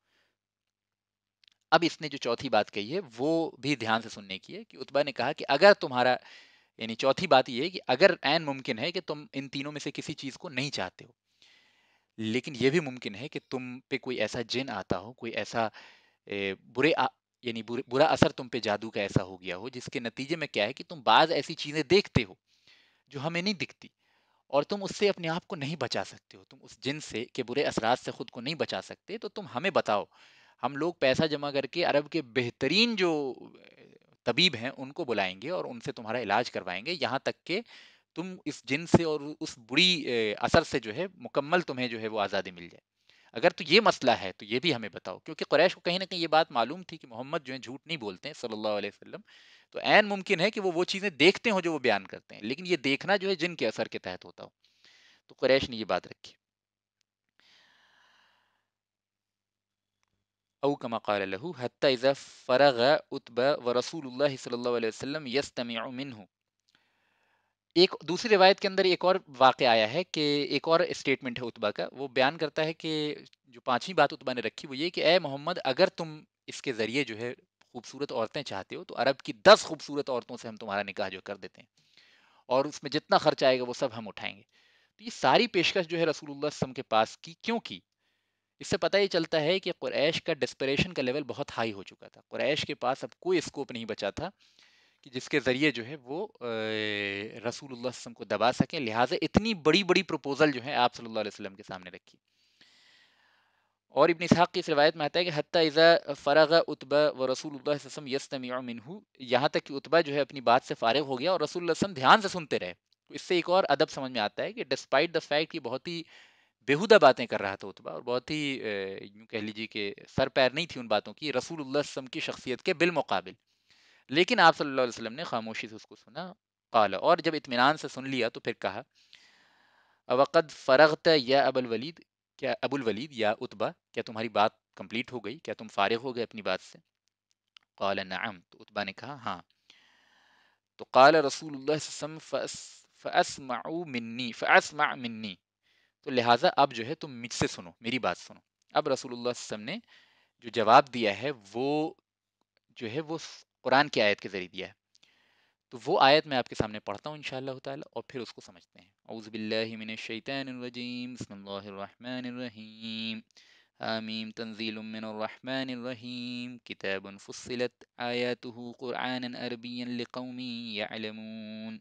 अब इसने जो चौथी बात कही है वो भी ध्यान से सुनने की है कि उत्बा ने कहा कि अगर तुम्हारा यानी चौथी बात ये है कि अगर एन मुमकिन है कि तुम इन तीनों में से किसी चीज़ को नहीं चाहते हो लेकिन ये भी मुमकिन है कि तुम पे कोई ऐसा जिन आता हो कोई ऐसा बुरे यानी बुरा असर तुम पे जादू का ऐसा हो गया हो जिसके नतीजे में क्या है कि तुम बाज ऐसी चीज़ें देखते हो जो हमें नहीं दिखती और तुम उससे अपने आप को नहीं बचा सकते हो तुम उस जिन से के बुरे असरात से खुद को नहीं बचा सकते तो तुम हमें बताओ हम लोग पैसा जमा करके अरब के बेहतरीन जो तबीब हैं उनको बुलाएंगे और उनसे तुम्हारा इलाज करवाएंगे यहाँ तक के तुम इस जिन से और उस बुरी असर से जो है मुकम्मल तुम्हें जो है वो आज़ादी मिल जाए अगर तो ये मसला है तो ये भी हमें बताओ क्योंकि क्रैश को कहीं ना कहीं ये बात मालूम थी कि मोहम्मद जो है झूठ नहीं बोलते हैं सल्ला वसलम तो ऐन मुमकिन है कि वो वो चीज़ें देखते हों जो वो बयान करते हैं लेकिन ये देखना जो है जिनके असर के तहत होता हो तो क्रैश ने ये बात रखी औ कमा लहू हत्ता इज़ा फ़रग उतबा व रसूल सल्ला वसम यस्तम मिनहू एक दूसरी रिवायत के अंदर एक और वाक्य आया है कि एक और स्टेटमेंट है उतबा का वो बयान करता है कि जो पांचवी बात उतबा ने रखी वो ये कि ए मोहम्मद अगर तुम इसके ज़रिए जो है खूबसूरत औरतें चाहते हो तो अरब की दस खूबसूरत औरतों से हम तुम्हारा निकाह जो कर देते हैं और उसमें जितना खर्च आएगा वो सब हम उठाएंगे तो ये सारी पेशकश जो है रसूलुल्लाह वसम के पास की क्यों की इससे पता ही चलता है कि क्रैश का डिस्परेशन का लेवल बहुत हाई हो चुका था क्रैश के पास अब कोई स्कोप नहीं बचा था कि जिसके ज़रिए जो है वो रसूल वसम को दबा सकें लिहाजा इतनी बड़ी बड़ी प्रपोज़ल जो है आप सल्लल्लाहु अलैहि वसल्लम के सामने रखी और इबन इसहाक़ की इस रवायत में आता है कि हती इज़ा फ़रग उतबा व रसूल वसम यसतम मिनहू यहाँ तक कि उतबा जो है अपनी बात से फ़ारग हो गया और रसूल वसम ध्यान से सुनते रहे तो इससे एक और अदब समझ में आता है कि डिस्पाइट द फैक्ट कि बहुत ही बेहुदा बातें कर रहा था उतबा और बहुत ही यूँ कह लीजिए कि सर पैर नहीं थी उन बातों की रसूल वसम की शख्सियत के बिलमकाबिल लेकिन आप सल्लल्लाहु अलैहि वसल्लम ने खामोशी से उसको सुना काला और जब इत्मीनान से सुन लिया तो फिर कहा अवकद फ़रगत या अबुल वलीद क्या अबुल वलीद या उतबा क्या तुम्हारी बात कंप्लीट हो गई क्या तुम फारग हो गए अपनी बात से काला नाम तो उतबा ने कहा हाँ तो काल रसूल फ़समाऊ मिन्नी फ़समा मिन्नी तो लिहाजा अब जो है तुम मुझसे सुनो मेरी बात सुनो अब रसूल ने जो जवाब दिया है वो जो है वो قرآن کی آیت کے ذریعے دیا ہے تو وہ آیت میں آپ کے سامنے پڑھتا ہوں انشاءاللہ تعالی اور پھر اس کو سمجھتے ہیں اعوذ باللہ من الشیطان الرجیم بسم اللہ الرحمن الرحیم آمیم تنزیل من الرحمن الرحیم کتاب فصلت آیاته قرآن عربی لقوم یعلمون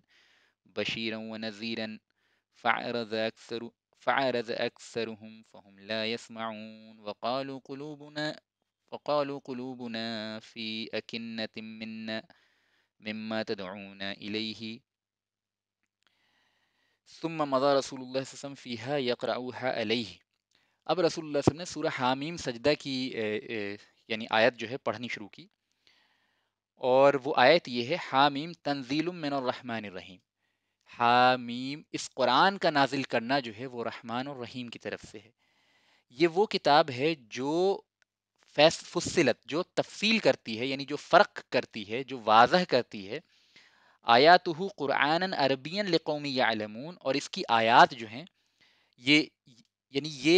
بشیرا ونزیرا فعرض اکثر فعرض أكثرهم فهم لا يسمعون وقالوا قلوبنا وقالوا قلوبنا في أكنة منا مما تدعونا إليه ثم मदा रसूल वसम फ़ीहा यकराहा अलैह अब रसूल ने सूरह हामीम सजदा की यानी आयत जो है पढ़नी शुरू की और वो आयत ये है हामीम तंजीलमिन रहीम हामीम इस कुरान का नाजिल करना जो है वो रहमान और रहीम की तरफ से है ये वो किताब है जो फसलत जो तफसील करती है यानी जो फ़र्क करती है जो वाजह करती है आयात क़ुरान अरबियन लकौमी यालमून और इसकी आयात जो हैं ये यानी ये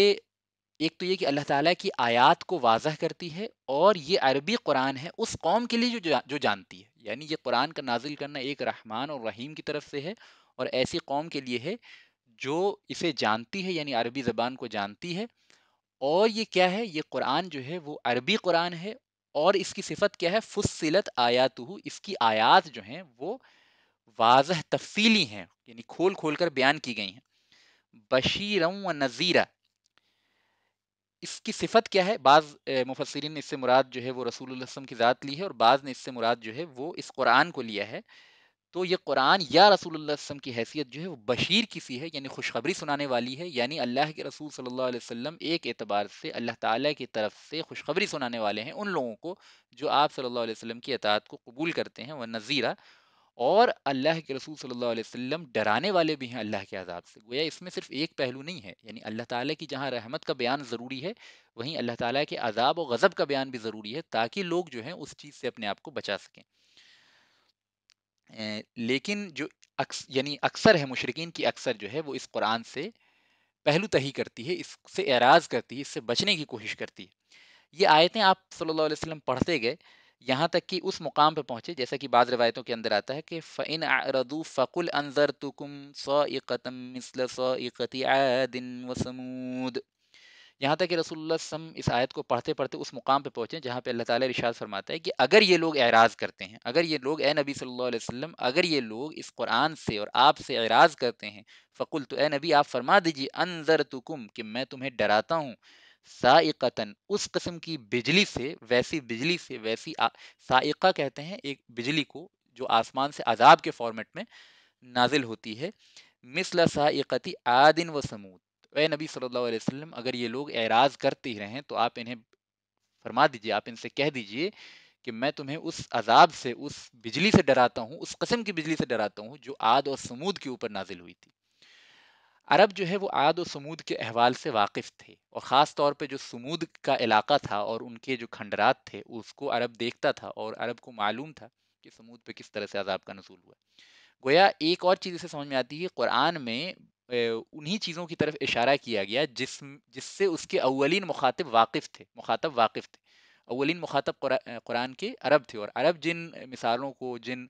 एक तो ये कि अल्लाह ताला की आयात को वाजह करती है और ये अरबी कुरान है उस कौम के लिए जो जो जानती है यानी ये कुरान का नाजिल करना एक रहमान और रहीम की तरफ से है और ऐसी कौम के लिए है जो इसे जानती है यानी अरबी ज़बान को जानती है और ये क्या है ये कुरान जो है वो अरबी कुरान है और इसकी सिफत क्या है फुसिलत आयातहू इसकी आयात जो हैं वो वाजह तफसीली हैं यानी खोल खोल कर बयान की गई हैं बशीरम व नज़ीरा इसकी सिफत क्या है बाज़ मुफसरीन ने इससे मुराद जो है वो रसूल वसम की ज़ात ली है और बाज़ ने इससे मुराद जो है वो इस कुरान को लिया है तो ये कुरान या रसूल वसम की हैसियत जो है वो बशीर की सी है यानी खुशखबरी सुनाने वाली है यानी अल्लाह के रसूल सल्लल्लाहु अलैहि वसल्लम एक एतबार से अल्लाह ताला की तरफ से खुशखबरी सुनाने वाले हैं उन लोगों को जो आप सल्लल्लाहु अलैहि वसल्लम की अतात को कबूल करते हैं व नज़ीरा और अल्लाह के रसूल सल्ला वसम डराने वाले भी हैं अल्लाह के अजाब से गोया इसमें सिर्फ एक पहलू नहीं है यानी अल्लाह ताली की जहाँ रहमत का बयान ज़रूरी है वहीं अल्लाह ताली के आज़ाब और गज़ब का बयान भी ज़रूरी है ताकि लोग जो हैं उस चीज़ से अपने आप को बचा सकें लेकिन जो अक्स यानी अक्सर है मुशरकिन की अक्सर जो है वो इस कुरान से पहलू तही करती है, इससे एराज़ करती है, इससे बचने की कोशिश करती है। ये आयतें आप सल्लल्लाहु अलैहि वसल्लम पढ़ते गए, यहाँ तक कि उस मुकाम पे पहुँचे जैसा कि बाद रवायतों के अंदर आता है कि फ़इन अअरदू फ़कुल अंज़रतुकुम सa'इक़तं मिस्ल सा'iक़ति 'आदिन व यहाँ तक कि रसूल सम इस आयत को पढ़ते पढ़ते उस मुकाम पर पहुँचे जहाँ पर अल्लाह ताली इरशाद फरमाता है कि अगर ये लोग एराज़ करते हैं अगर ये लोग ए नबी सल्लल्लाहु अलैहि वसल्लम अगर ये लोग इस कुरान से और आप से एराज़ करते हैं फ़कुल तो ए नबी आप फरमा दीजिए अनजर तुकुम कि मैं तुम्हें डराता हूँ साइकता उस कस्म की बिजली से वैसी बिजली से वैसी साइका कहते हैं एक बिजली को जो आसमान से अजाब के फॉर्मेट में नाजिल होती है मिसल साइकती आदिन व समूद वे नबी सल्लल्लाहु अलैहि वसल्लम अगर ये लोग एराज करते ही रहें तो आप इन्हें फरमा दीजिए आप इनसे कह दीजिए कि मैं तुम्हें उस अजाब से उस बिजली से डराता हूँ उस कसम की बिजली से डराता हूँ जो आद और समूद के ऊपर नाजिल हुई थी अरब जो है वो आद और समूद के अहवाल से वाकिफ़ थे और ख़ास तौर पे जो समूद का इलाका था और उनके जो खंडरात थे उसको अरब देखता था और अरब को मालूम था कि समूद पे किस तरह से अजाब का नसूल हुआ गोया एक और चीज़ इसे समझ में आती है कुरान में उन्हीं चीज़ों की तरफ इशारा किया गया जिस जिससे उसके अवलिन मुखातब वाकिफ़ थे मुखातब वाकिफ़ थे अवलिन मुखातब कुरान के अरब थे और अरब जिन मिसालों को जिन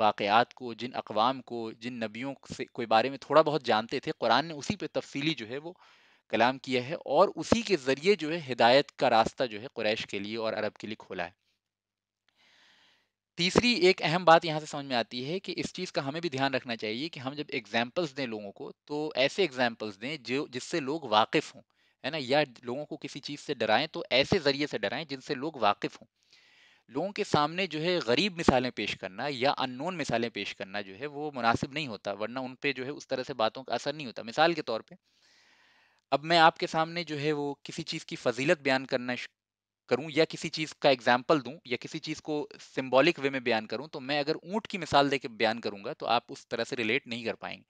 वाक़ात को जिन अकवाम को जिन नबियों से कोई बारे में थोड़ा बहुत जानते थे कुरान ने उसी पर तफसीली जो है वो कलाम किया है और उसी के ज़रिए जो है हिदायत का रास्ता जो है क्रैश के लिए और अरब के लिए खोला है तीसरी एक अहम बात यहाँ से समझ में आती है कि इस चीज़ का हमें भी ध्यान रखना चाहिए कि हम जब एग्जाम्पल्स दें लोगों को तो ऐसे एग्जाम्पल्स दें जो जिससे लोग वाकिफ़ हों है ना या लोगों को किसी चीज़ से डराएं तो ऐसे ज़रिए से डराएं जिनसे लोग वाकिफ़ हों लोगों के सामने जो है गरीब मिसालें पेश करना या अननोन मिसालें पेश करना जो है वो मुनासिब नहीं होता वरना उन पर जो है उस तरह से बातों का असर नहीं होता मिसाल के तौर पर अब मैं आपके सामने जो है वो किसी चीज़ की फजीलत बयान करना करूं या किसी चीज़ का एग्जाम्पल दूं या किसी चीज़ को सिंबॉलिक वे में बयान करूं तो मैं अगर ऊँट की मिसाल देकर बयान करूंगा तो आप उस तरह से रिलेट नहीं कर पाएंगे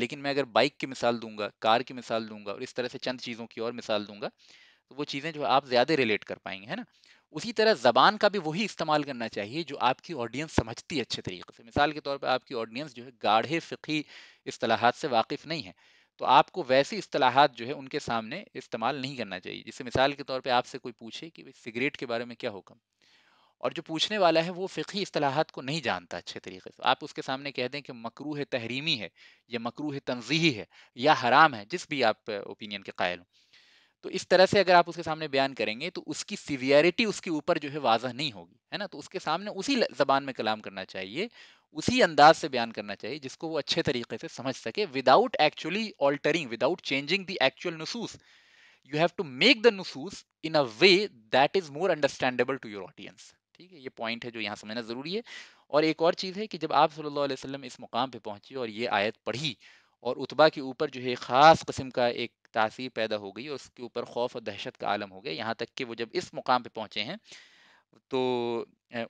लेकिन मैं अगर बाइक की मिसाल दूंगा कार की मिसाल दूंगा और इस तरह से चंद चीज़ों की और मिसाल दूंगा तो वो चीज़ें जो आप ज़्यादा रिलेट कर पाएंगे है ना उसी तरह ज़बान का भी वही इस्तेमाल करना चाहिए जो आपकी ऑडियंस समझती है अच्छे तरीके से मिसाल के तौर पर आपकी ऑडियंस जो है गाढ़े फ़िकी असलाहत से वाकिफ़ नहीं है तो आपको वैसी असलाहत जो है उनके सामने इस्तेमाल नहीं करना चाहिए जैसे मिसाल के तौर पर आपसे कोई पूछे कि भाई सिगरेट के बारे में क्या हुक्म और जो पूछने वाला है वो फ़िकी असलाहत को नहीं जानता अच्छे तरीके से आप उसके सामने कह दें कि है तहरीमी है या है तनजीही है या हराम है जिस भी आप ओपिनियन के कायल हों तो इस तरह से अगर आप उसके सामने बयान करेंगे तो उसकी सीवियरिटी उसके ऊपर जो है वाजह नहीं होगी है ना तो उसके सामने उसी जबान में कलाम करना चाहिए उसी अंदाज से बयान करना चाहिए जिसको वो अच्छे तरीके से समझ सके without actually altering without changing the actual नसूस you have to make the नसूस in a way that is more understandable to your audience ठीक है ये पॉइंट है जो यहाँ समझना ज़रूरी है और एक और चीज़ है कि जब आप सल्लल्लाहु अलैहि वसल्लम इस मुकाम पे पहुँची और ये आयत पढ़ी और उतबा के ऊपर जो है ख़ास कस्म का एक तासीर पैदा हो गई और उसके ऊपर खौफ और दहशत का आलम हो गया यहाँ तक कि वो जब इस मुकाम पे पहुँचे हैं तो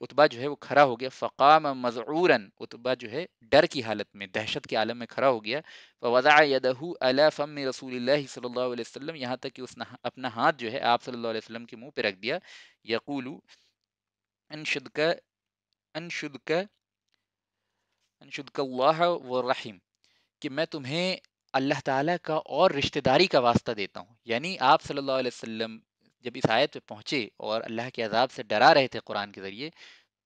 उतबा जो है वो खड़ा हो गया फ़काम मज़ूरा उतबा जो है डर की हालत में दहशत के आलम में खड़ा हो गया वज़ा यदहू अला फ़म रसूल सल्ला वसम यहाँ तक कि उसने अपना हाथ जो है आप सल्ला वसम के मुँह पर रख दिया यकूलू अनशुदका व रहीम कि मैं तुम्हें अल्लाह ताला का और रिश्तेदारी का वास्ता देता हूँ यानी आप सल्लल्लाहु अलैहि वसल्लम जब इस आयत पे पहुँचे और अल्लाह के अजाब से डरा रहे थे कुरान के ज़रिए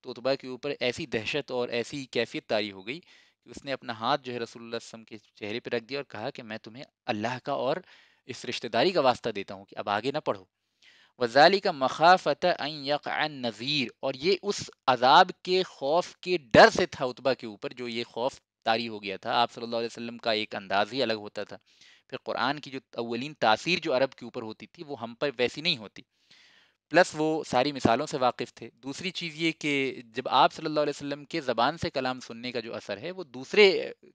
तो उतबा के ऊपर ऐसी दहशत और ऐसी कैफियत तारी हो गई कि उसने अपना हाथ जो है रसूल वसम के चेहरे पर रख दिया और कहा कि मैं तुम्हें अल्लाह का और इस रिश्तेदारी का वास्ता देता हूँ कि अब आगे ना पढ़ो वजाली का मखाफत यक नज़ीर और ये उस अजाब के खौफ के डर से था उतबा के ऊपर जो ये खौफ तारी हो गया था आप सल्लल्लाहु अलैहि वसल्लम का एक अंदाज़ ही अलग होता था फिर कुरान की जो अवलिन तासीर जो अरब के ऊपर होती थी वो हम पर वैसी नहीं होती प्लस वो सारी मिसालों से वाकिफ़ थे दूसरी चीज़ ये कि जब आप सल्लल्लाहु अलैहि वसल्लम के ज़बान से कलाम सुनने का जो असर है वो दूसरे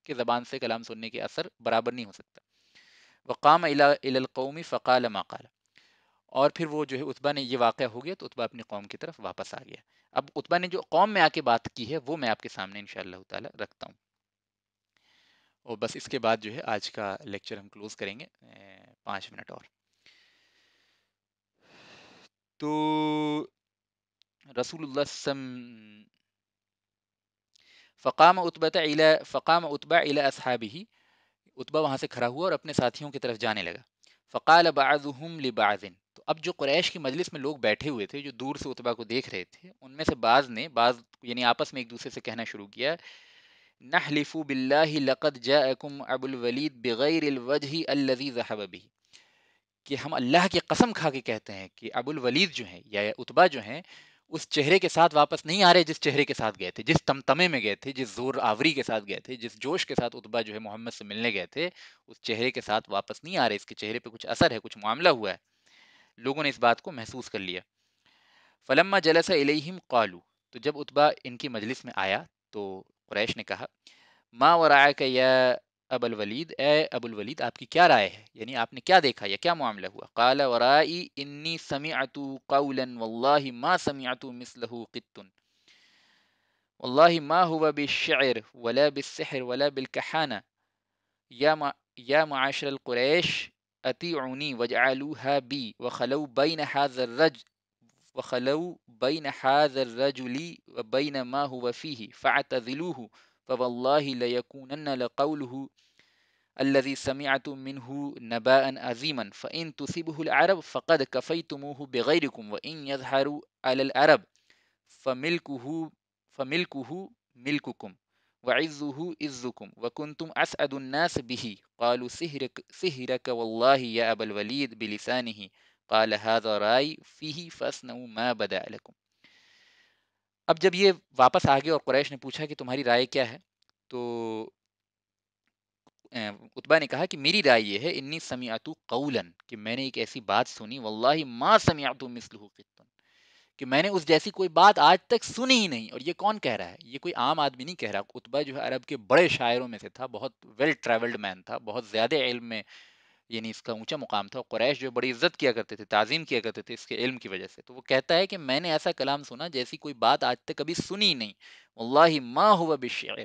के ज़बान से कलाम सुनने के असर बराबर नहीं हो सकता वक़ाम कौमी फ़काल मकाल और फिर वो जो है उतबा ने ये वाक़ हो गया तो उतबा अपनी कौम की तरफ वापस आ गया अब उतबा ने जो कौम में आके बात की है वो मैं आपके सामने इन ताला रखता हूँ और बस इसके बाद जो है आज का लेक्चर हम क्लोज़ करेंगे पाँच मिनट और तो रसूल फ़काम उतबा इला फ़काम उतबा इला असहाब ही उतबा वहाँ से खड़ा हुआ और अपने साथियों की तरफ जाने लगा फ़काल बाज़ुम लिबाजिन तो अब जो क्रैश की मजलिस में लोग बैठे हुए थे जो दूर से उतबा को देख रहे थे उनमें से बाज़ ने बाज़ यानी आपस में एक दूसरे से कहना शुरू किया नहलिफ़ बिल्लाह लक़द जाकुम अबुल वलीद बग़ैर अलवजह अल्लज़ी जहब भी कि हम अल्लाह की कसम खा के कहते हैं कि अबुल वलीद जो हैं या उतबा जो हैं उस चेहरे के साथ वापस नहीं आ रहे जिस चेहरे के साथ गए थे जिस तमतमे में गए थे जिस जोर आवरी के साथ गए थे जिस जोश के साथ उतबा जो है मोहम्मद से मिलने गए थे उस चेहरे के साथ वापस नहीं आ रहे इसके चेहरे पर कुछ असर है कुछ मामला हुआ है लोगों ने इस बात को महसूस कर लिया फलम्मा जलसा इलेहिम कालू तो जब उतबा इनकी मजलिस में आया तो क्रैश ने कहा माँ व का यह अबुल वलीद ए अबुल वलीद आपकी क्या राय है यानी आपने क्या देखा या क्या मामला हुआ काला वराई इन्नी समिअतु कौलन वल्लाहि मा समिअतु मिसलहु क़ित्तुन वल्लाहि मा हुवा बिश्शि'r वला बिस्सिहर वला बिलकहाना या मा या माशर القريش अतिउनी वजअलूहा बी व खलौ बैन हाजर وخلوا بين هذا الرجل وبين ما هو فيه فاعتذلوه فوالله ليكونن لقوله الذي سمعتم منه نباء عظيما فإن تصبه العرب فقد كفيتموه بغيركم وإن يظهروا على العرب فملكه فملكه ملككم وعزه عزكم وكنتم أسعد الناس به قالوا سهرك, سهرك والله يا أبا الوليد بلسانه काल हज़ा राय फ़ी फ़सनऊ मा बदा लकुम अब जब ये वापस आ गए और कुरैश ने पूछा कि तुम्हारी राय क्या है तो उतबा ने कहा कि मेरी राय ये है इन्नी समियातु कौलन कि मैंने एक ऐसी बात सुनी वल्ला माँ समियातु मिसलू कितन कि मैंने उस जैसी कोई बात आज तक सुनी ही नहीं और ये कौन कह रहा है ये कोई आम आदमी नहीं कह रहा उतबा जो है अरब के बड़े शायरों में से था बहुत वेल ट्रेवल्ड मैन था बहुत ज़्यादा इल्म में यानी इसका ऊंचा मुकाम था कुरैश जो बड़ी इज्जत किया करते थे ताज़ीम किया करते थे इसके इल्म की वजह से तो वो कहता है कि मैंने ऐसा कलाम सुना जैसी कोई बात आज तक कभी सुनी नहीं अल्लाह माँ हुआ बेशर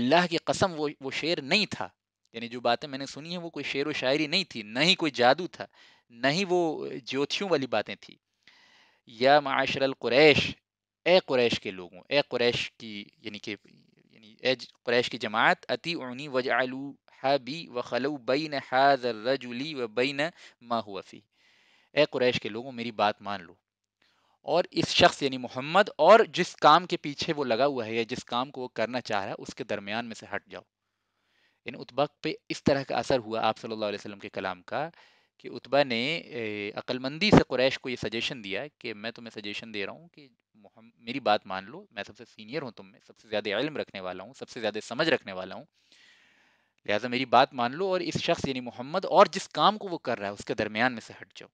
अल्लाह की कसम वो वो शेर नहीं था यानी जो बातें मैंने सुनी है वो कोई शेर व शायरी नहीं थी न ही कोई जादू था न ही वो ज्योतियों वाली बातें थी या माशर कुरैश ए कुरैश के लोगों ए कुरैश की यानी कि यानी ए कुरैश की जमात अति उनी वजालू असहाबी व खलऊ बैन हाजर रजुली व बैन मा ए कुरैश के लोगों मेरी बात मान लो और इस शख्स यानी मोहम्मद और जिस काम के पीछे वो लगा हुआ है या जिस काम को वो करना चाह रहा है उसके दरमियान में से हट जाओ इन उतबा पे इस तरह का असर हुआ आप सल्लल्लाहु अलैहि वसल्लम के कलाम का कि उतबा ने अकलमंदी से कुरैश को ये सजेशन दिया कि मैं तुम्हें सजेशन दे रहा हूँ कि मेरी बात मान लो मैं सबसे सीनियर हूँ तुम्हें सबसे ज़्यादा इल्म रखने वाला हूँ सबसे ज़्यादा समझ रखने वाला हूँ लिहाजा मेरी बात मान लो और इस शख्स यानी मोहम्मद और जिस काम को वो कर रहा है उसके दरमियान में से हट जाओ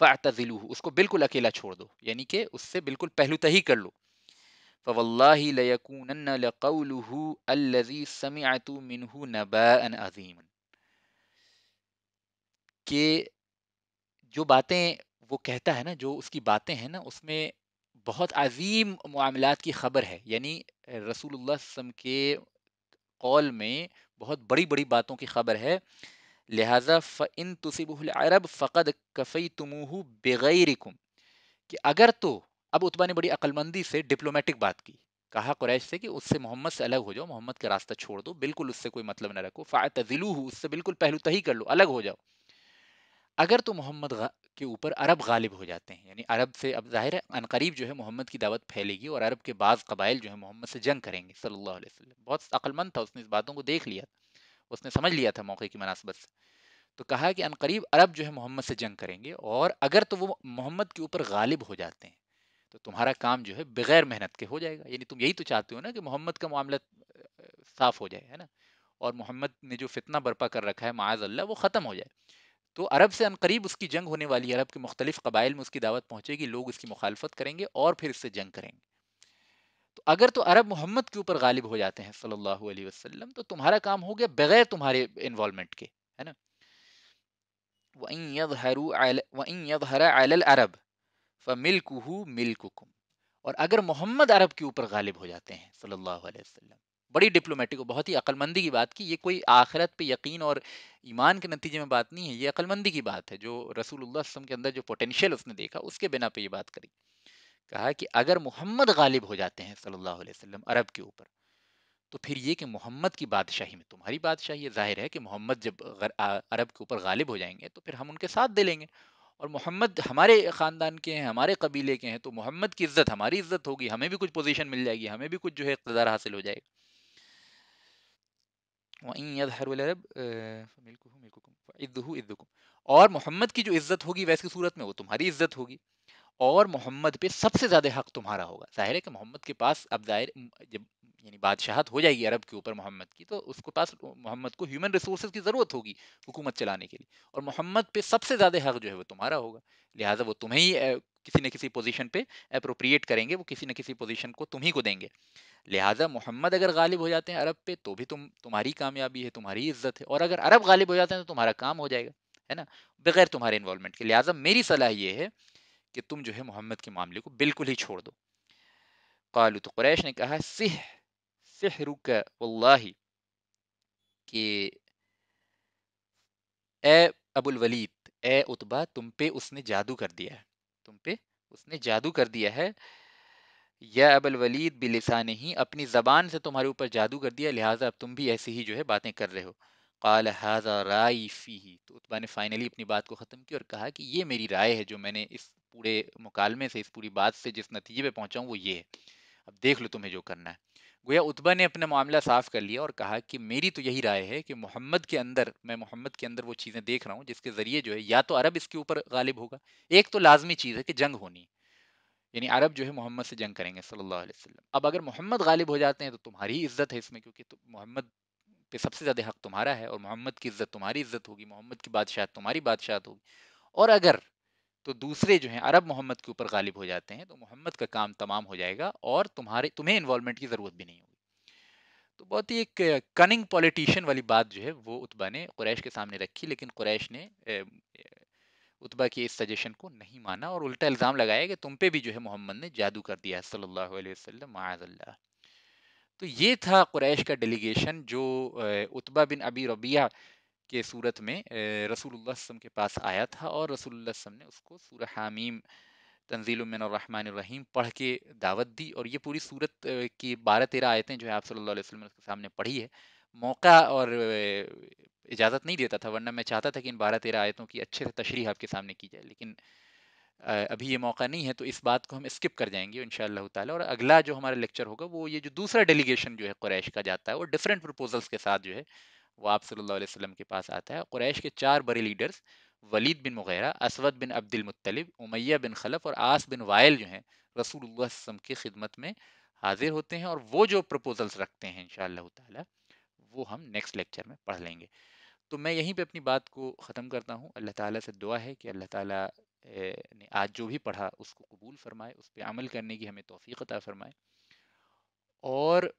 फ़ातज़िलू उसको बिल्कुल अकेला छोड़ दो यानी कि उससे बिल्कुल पहलू तही कर लो फ़वल्लाजीम के जो बातें वो कहता है ना जो उसकी बातें हैं ना उसमें बहुत अजीम मामलात की ख़बर है यानी रसूल के कौल में बहुत बड़ी बड़ी बातों की खबर है लिहाजा फ़िन तुसिबहरब फ़कद कफ़ी तमूह बेगैरिकुम कि अगर तो अब उतबा ने बड़ी अक्लमंदी से डिप्लोमेटिक बात की कहा कुरैश से कि उससे मोहम्मद से अलग हो जाओ मोहम्मद का रास्ता छोड़ दो बिल्कुल उससे कोई मतलब न रखो फ़ातजिलू उससे बिल्कुल पहलू तही कर लो अलग हो जाओ अगर तो मोहम्मद के ऊपर अरब गालिब हो जाते हैं यानी अरब से अब जाहिर है अनकरीब जो है मोहम्मद की दावत फैलेगी और अरब के बाद कबाइल जो है मोहम्मद से जंग करेंगे सल्लल्लाहु अलैहि वसल्लम बहुत अक्लमंद था उसने इस बातों को देख लिया उसने समझ लिया था मौके की मुनासबत से तो कहा कि अनकरीब अरब जो है मोहम्मद से जंग करेंगे और अगर तो वो मोहम्मद के ऊपर गालिब हो जाते हैं तो तुम्हारा काम जो है बगैर मेहनत के हो जाएगा यानी तुम यही तो चाहते हो ना कि मोहम्मद का मामला साफ हो जाए है ना और मोहम्मद ने जो फितना बरपा कर रखा है माज अल्लाह वो ख़त्म हो जाए तो अरब से अनकरीब उसकी जंग होने वाली है अरब के मुख्तलिफ कबाइल में उसकी दावत पहुंचेगी लोग उसकी मुखालफत करेंगे और फिर इससे जंग करेंगे तो अगर तो अरब मोहम्मद के ऊपर गालिब हो जाते हैं सल्लल्लाहु अलैहि वसल्लम तो तुम्हारा काम हो गया बगैर तुम्हारे इन्वॉल्वमेंट के है ना वहीं अरब मिल्कुकुम और अगर मोहम्मद अरब के ऊपर गालिब हो जाते हैं सल्लल्लाहु अलैहि वसल्लम बड़ी डिप्लोमेटिक और बहुत ही अक्लमंदी की बात की ये कोई आखिरत पे यकीन और ईमान के नतीजे में बात नहीं है ये अकलमंदी की बात है जो रसूलुल्लाह वसम के अंदर जो पोटेंशियल उसने देखा उसके बिना पे ये बात करी कहा कि अगर मोहम्मद गालिब हो जाते हैं सल्लल्लाहु अलैहि वसल्लम अरब के ऊपर तो फिर ये कि मोहम्मद की बादशाही में तुम्हारी बादशाही है जाहिर है कि मोहम्मद जब अरब के ऊपर गालिब हो जाएंगे तो फिर हम उनके साथ दे लेंगे और मोहम्मद हमारे ख़ानदान के हैं हमारे कबीले के हैं तो मोहम्मद की इज्जत हमारी इज्जत होगी हमें भी कुछ पोजीशन मिल जाएगी हमें भी कुछ जो है इकतदार हासिल हो जाएगा और मोहम्मद की जो इज्जत होगी वैसी सूरत में वो तुम्हारी इज्जत होगी और मोहम्मद पे सबसे ज़्यादा हक तुम्हारा होगा जाहिर है कि मोहम्मद के पास अब जाहिर जब यानी बादशाहत हो जाएगी अरब के ऊपर मोहम्मद की तो उसके पास मोहम्मद को ह्यूमन रिसोर्स की ज़रूरत होगी हुकूमत चलाने के लिए और मोहम्मद पे सबसे ज़्यादा हक जो है वो तुम्हारा होगा लिहाजा वो तुम्हें ही किसी न किसी पोजीशन पे अप्रोप्रिएट करेंगे वो किसी न किसी पोजीशन को तुम ही को देंगे लिहाजा मोहम्मद अगर गालिब हो जाते हैं अरब पे तो भी तुम तुम्हारी कामयाबी है तुम्हारी इज्जत है और अगर अरब गालिब हो जाते हैं तो तुम्हारा काम हो जाएगा है ना बगैर तुम्हारे इन्वॉल्वमेंट के लिहाजा मेरी सलाह ये है कि तुम जो है मोहम्मद के मामले को बिल्कुल ही छोड़ दो कालू तो क्रैश ने कहा सिह रुक वल्लाही कि ए अबुल वलीद ए उतबा तुम पे उसने जादू कर दिया है तुम पे उसने जादू कर दिया है या अबल वलीद बिलसान ही अपनी ज़बान से तुम्हारे ऊपर जादू कर दिया लिहाजा अब तुम भी ऐसी ही जो है बातें कर रहे हो काल हाजा राय फ़ी ही तो उत्बा ने फ़ाइनली अपनी बात को ख़त्म की और कहा कि ये मेरी राय है जो मैंने इस पूरे मुकालमे से इस पूरी बात से जिस नतीजे पे पहुँचाऊँ वो ये है अब देख लो तुम्हें जो करना है गोया उतबा ने अपना मामला साफ कर लिया और कहा कि मेरी तो यही राय है कि मोहम्मद के अंदर मैं मोहम्मद के अंदर वो चीज़ें देख रहा हूँ जिसके ज़रिए जो है या तो अरब इसके ऊपर गालिब होगा एक तो लाजमी चीज़ है कि जंग होनी यानी अरब जो है मोहम्मद से जंग करेंगे सल्ला वसलम अब अगर मोहम्मद गालिब हो जाते हैं तो तुम्हारी ही इज्जत है इसमें क्योंकि मोहम्मद पे सबसे ज़्यादा हक तुम्हारा है और मोहम्मद की इज्जत तुम्हारी इज्जत होगी मोहम्मद की बादशाह तुम्हारी बादशाह होगी और अगर तो दूसरे जो हैं अरब मोहम्मद के ऊपर गालिब हो जाते हैं तो मोहम्मद का काम तमाम हो जाएगा और तुम्हारे तुम्हें इन्वॉल्वमेंट की ज़रूरत भी नहीं होगी तो बहुत ही एक कनिंग पॉलिटिशियन वाली बात जो है वो उतबा ने कुरैश के सामने रखी लेकिन कुरैश ने उतबा के इस सजेशन को नहीं माना और उल्टा इल्ज़ाम लगाया कि तुम पे भी जो है मोहम्मद ने जादू कर दिया है सल्लल्लाहु अलैहि वसल्लम माज़ल्ला तो ये था कुरैश का डेलीगेशन जो उतबा बिन अबी रबिया के सूरत में रसूलुल्लाह वसम के पास आया था और रसूलुल्लाह वसम ने उसको सूर हामीम रहीम पढ़ के दावत दी और ये पूरी सूरत की बारह तेरह आयतें जो है आप सल्लल्लाहु अलैहि वसल्लम के सामने पढ़ी है मौका और इजाज़त नहीं देता था वरना मैं चाहता था कि इन बारह तेरह आयतों की अच्छे से तशरी आपके सामने की जाए लेकिन अभी ये मौका नहीं है तो इस बात को हम स्किप कर जाएंगे इन ताला और अगला जो हमारा लेक्चर होगा वो ये जो दूसरा डेलीगेशन जो है क्रैश का जाता है वो डिफरेंट प्रपोजल्स के साथ जो है वो आप सल्लल्लाहु अलैहि वसल्लम के पास आता है कुरैश के चार बड़े leaders Walid bin Mughira Aswad bin Abdul Muttalib Umayya bin Khalaf और आस बिन वायल जो हैं रसूल की खिदमत में हाजिर होते हैं और वो जो प्रपोजल्स रखते हैं इन ताला वो हम नेक्स्ट लेक्चर में पढ़ लेंगे तो मैं यहीं पे अपनी बात को ख़त्म करता हूँ अल्लाह ताला से दुआ है कि अल्लाह ताला ने आज जो भी पढ़ा उसको कबूल फरमाए उस पर अमल करने की हमें तोफ़ी अता फरमाए और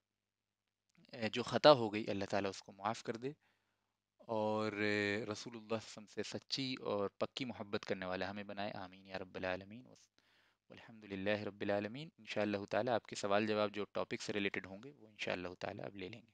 जो ख़ता हो गई अल्लाह ताला उसको माफ़ कर दे और रसूल रसूलुल्लाह से सच्ची और पक्की मोहब्बत करने वाला हमें बनाए आमीन या रबालमीन आलमीन अल्हम्दुलिल्लाह रब्बिल आलमीन आपके सवाल जवाब जो टॉपिक से रिलेटेड होंगे वो इन शाह अब ले लेंगे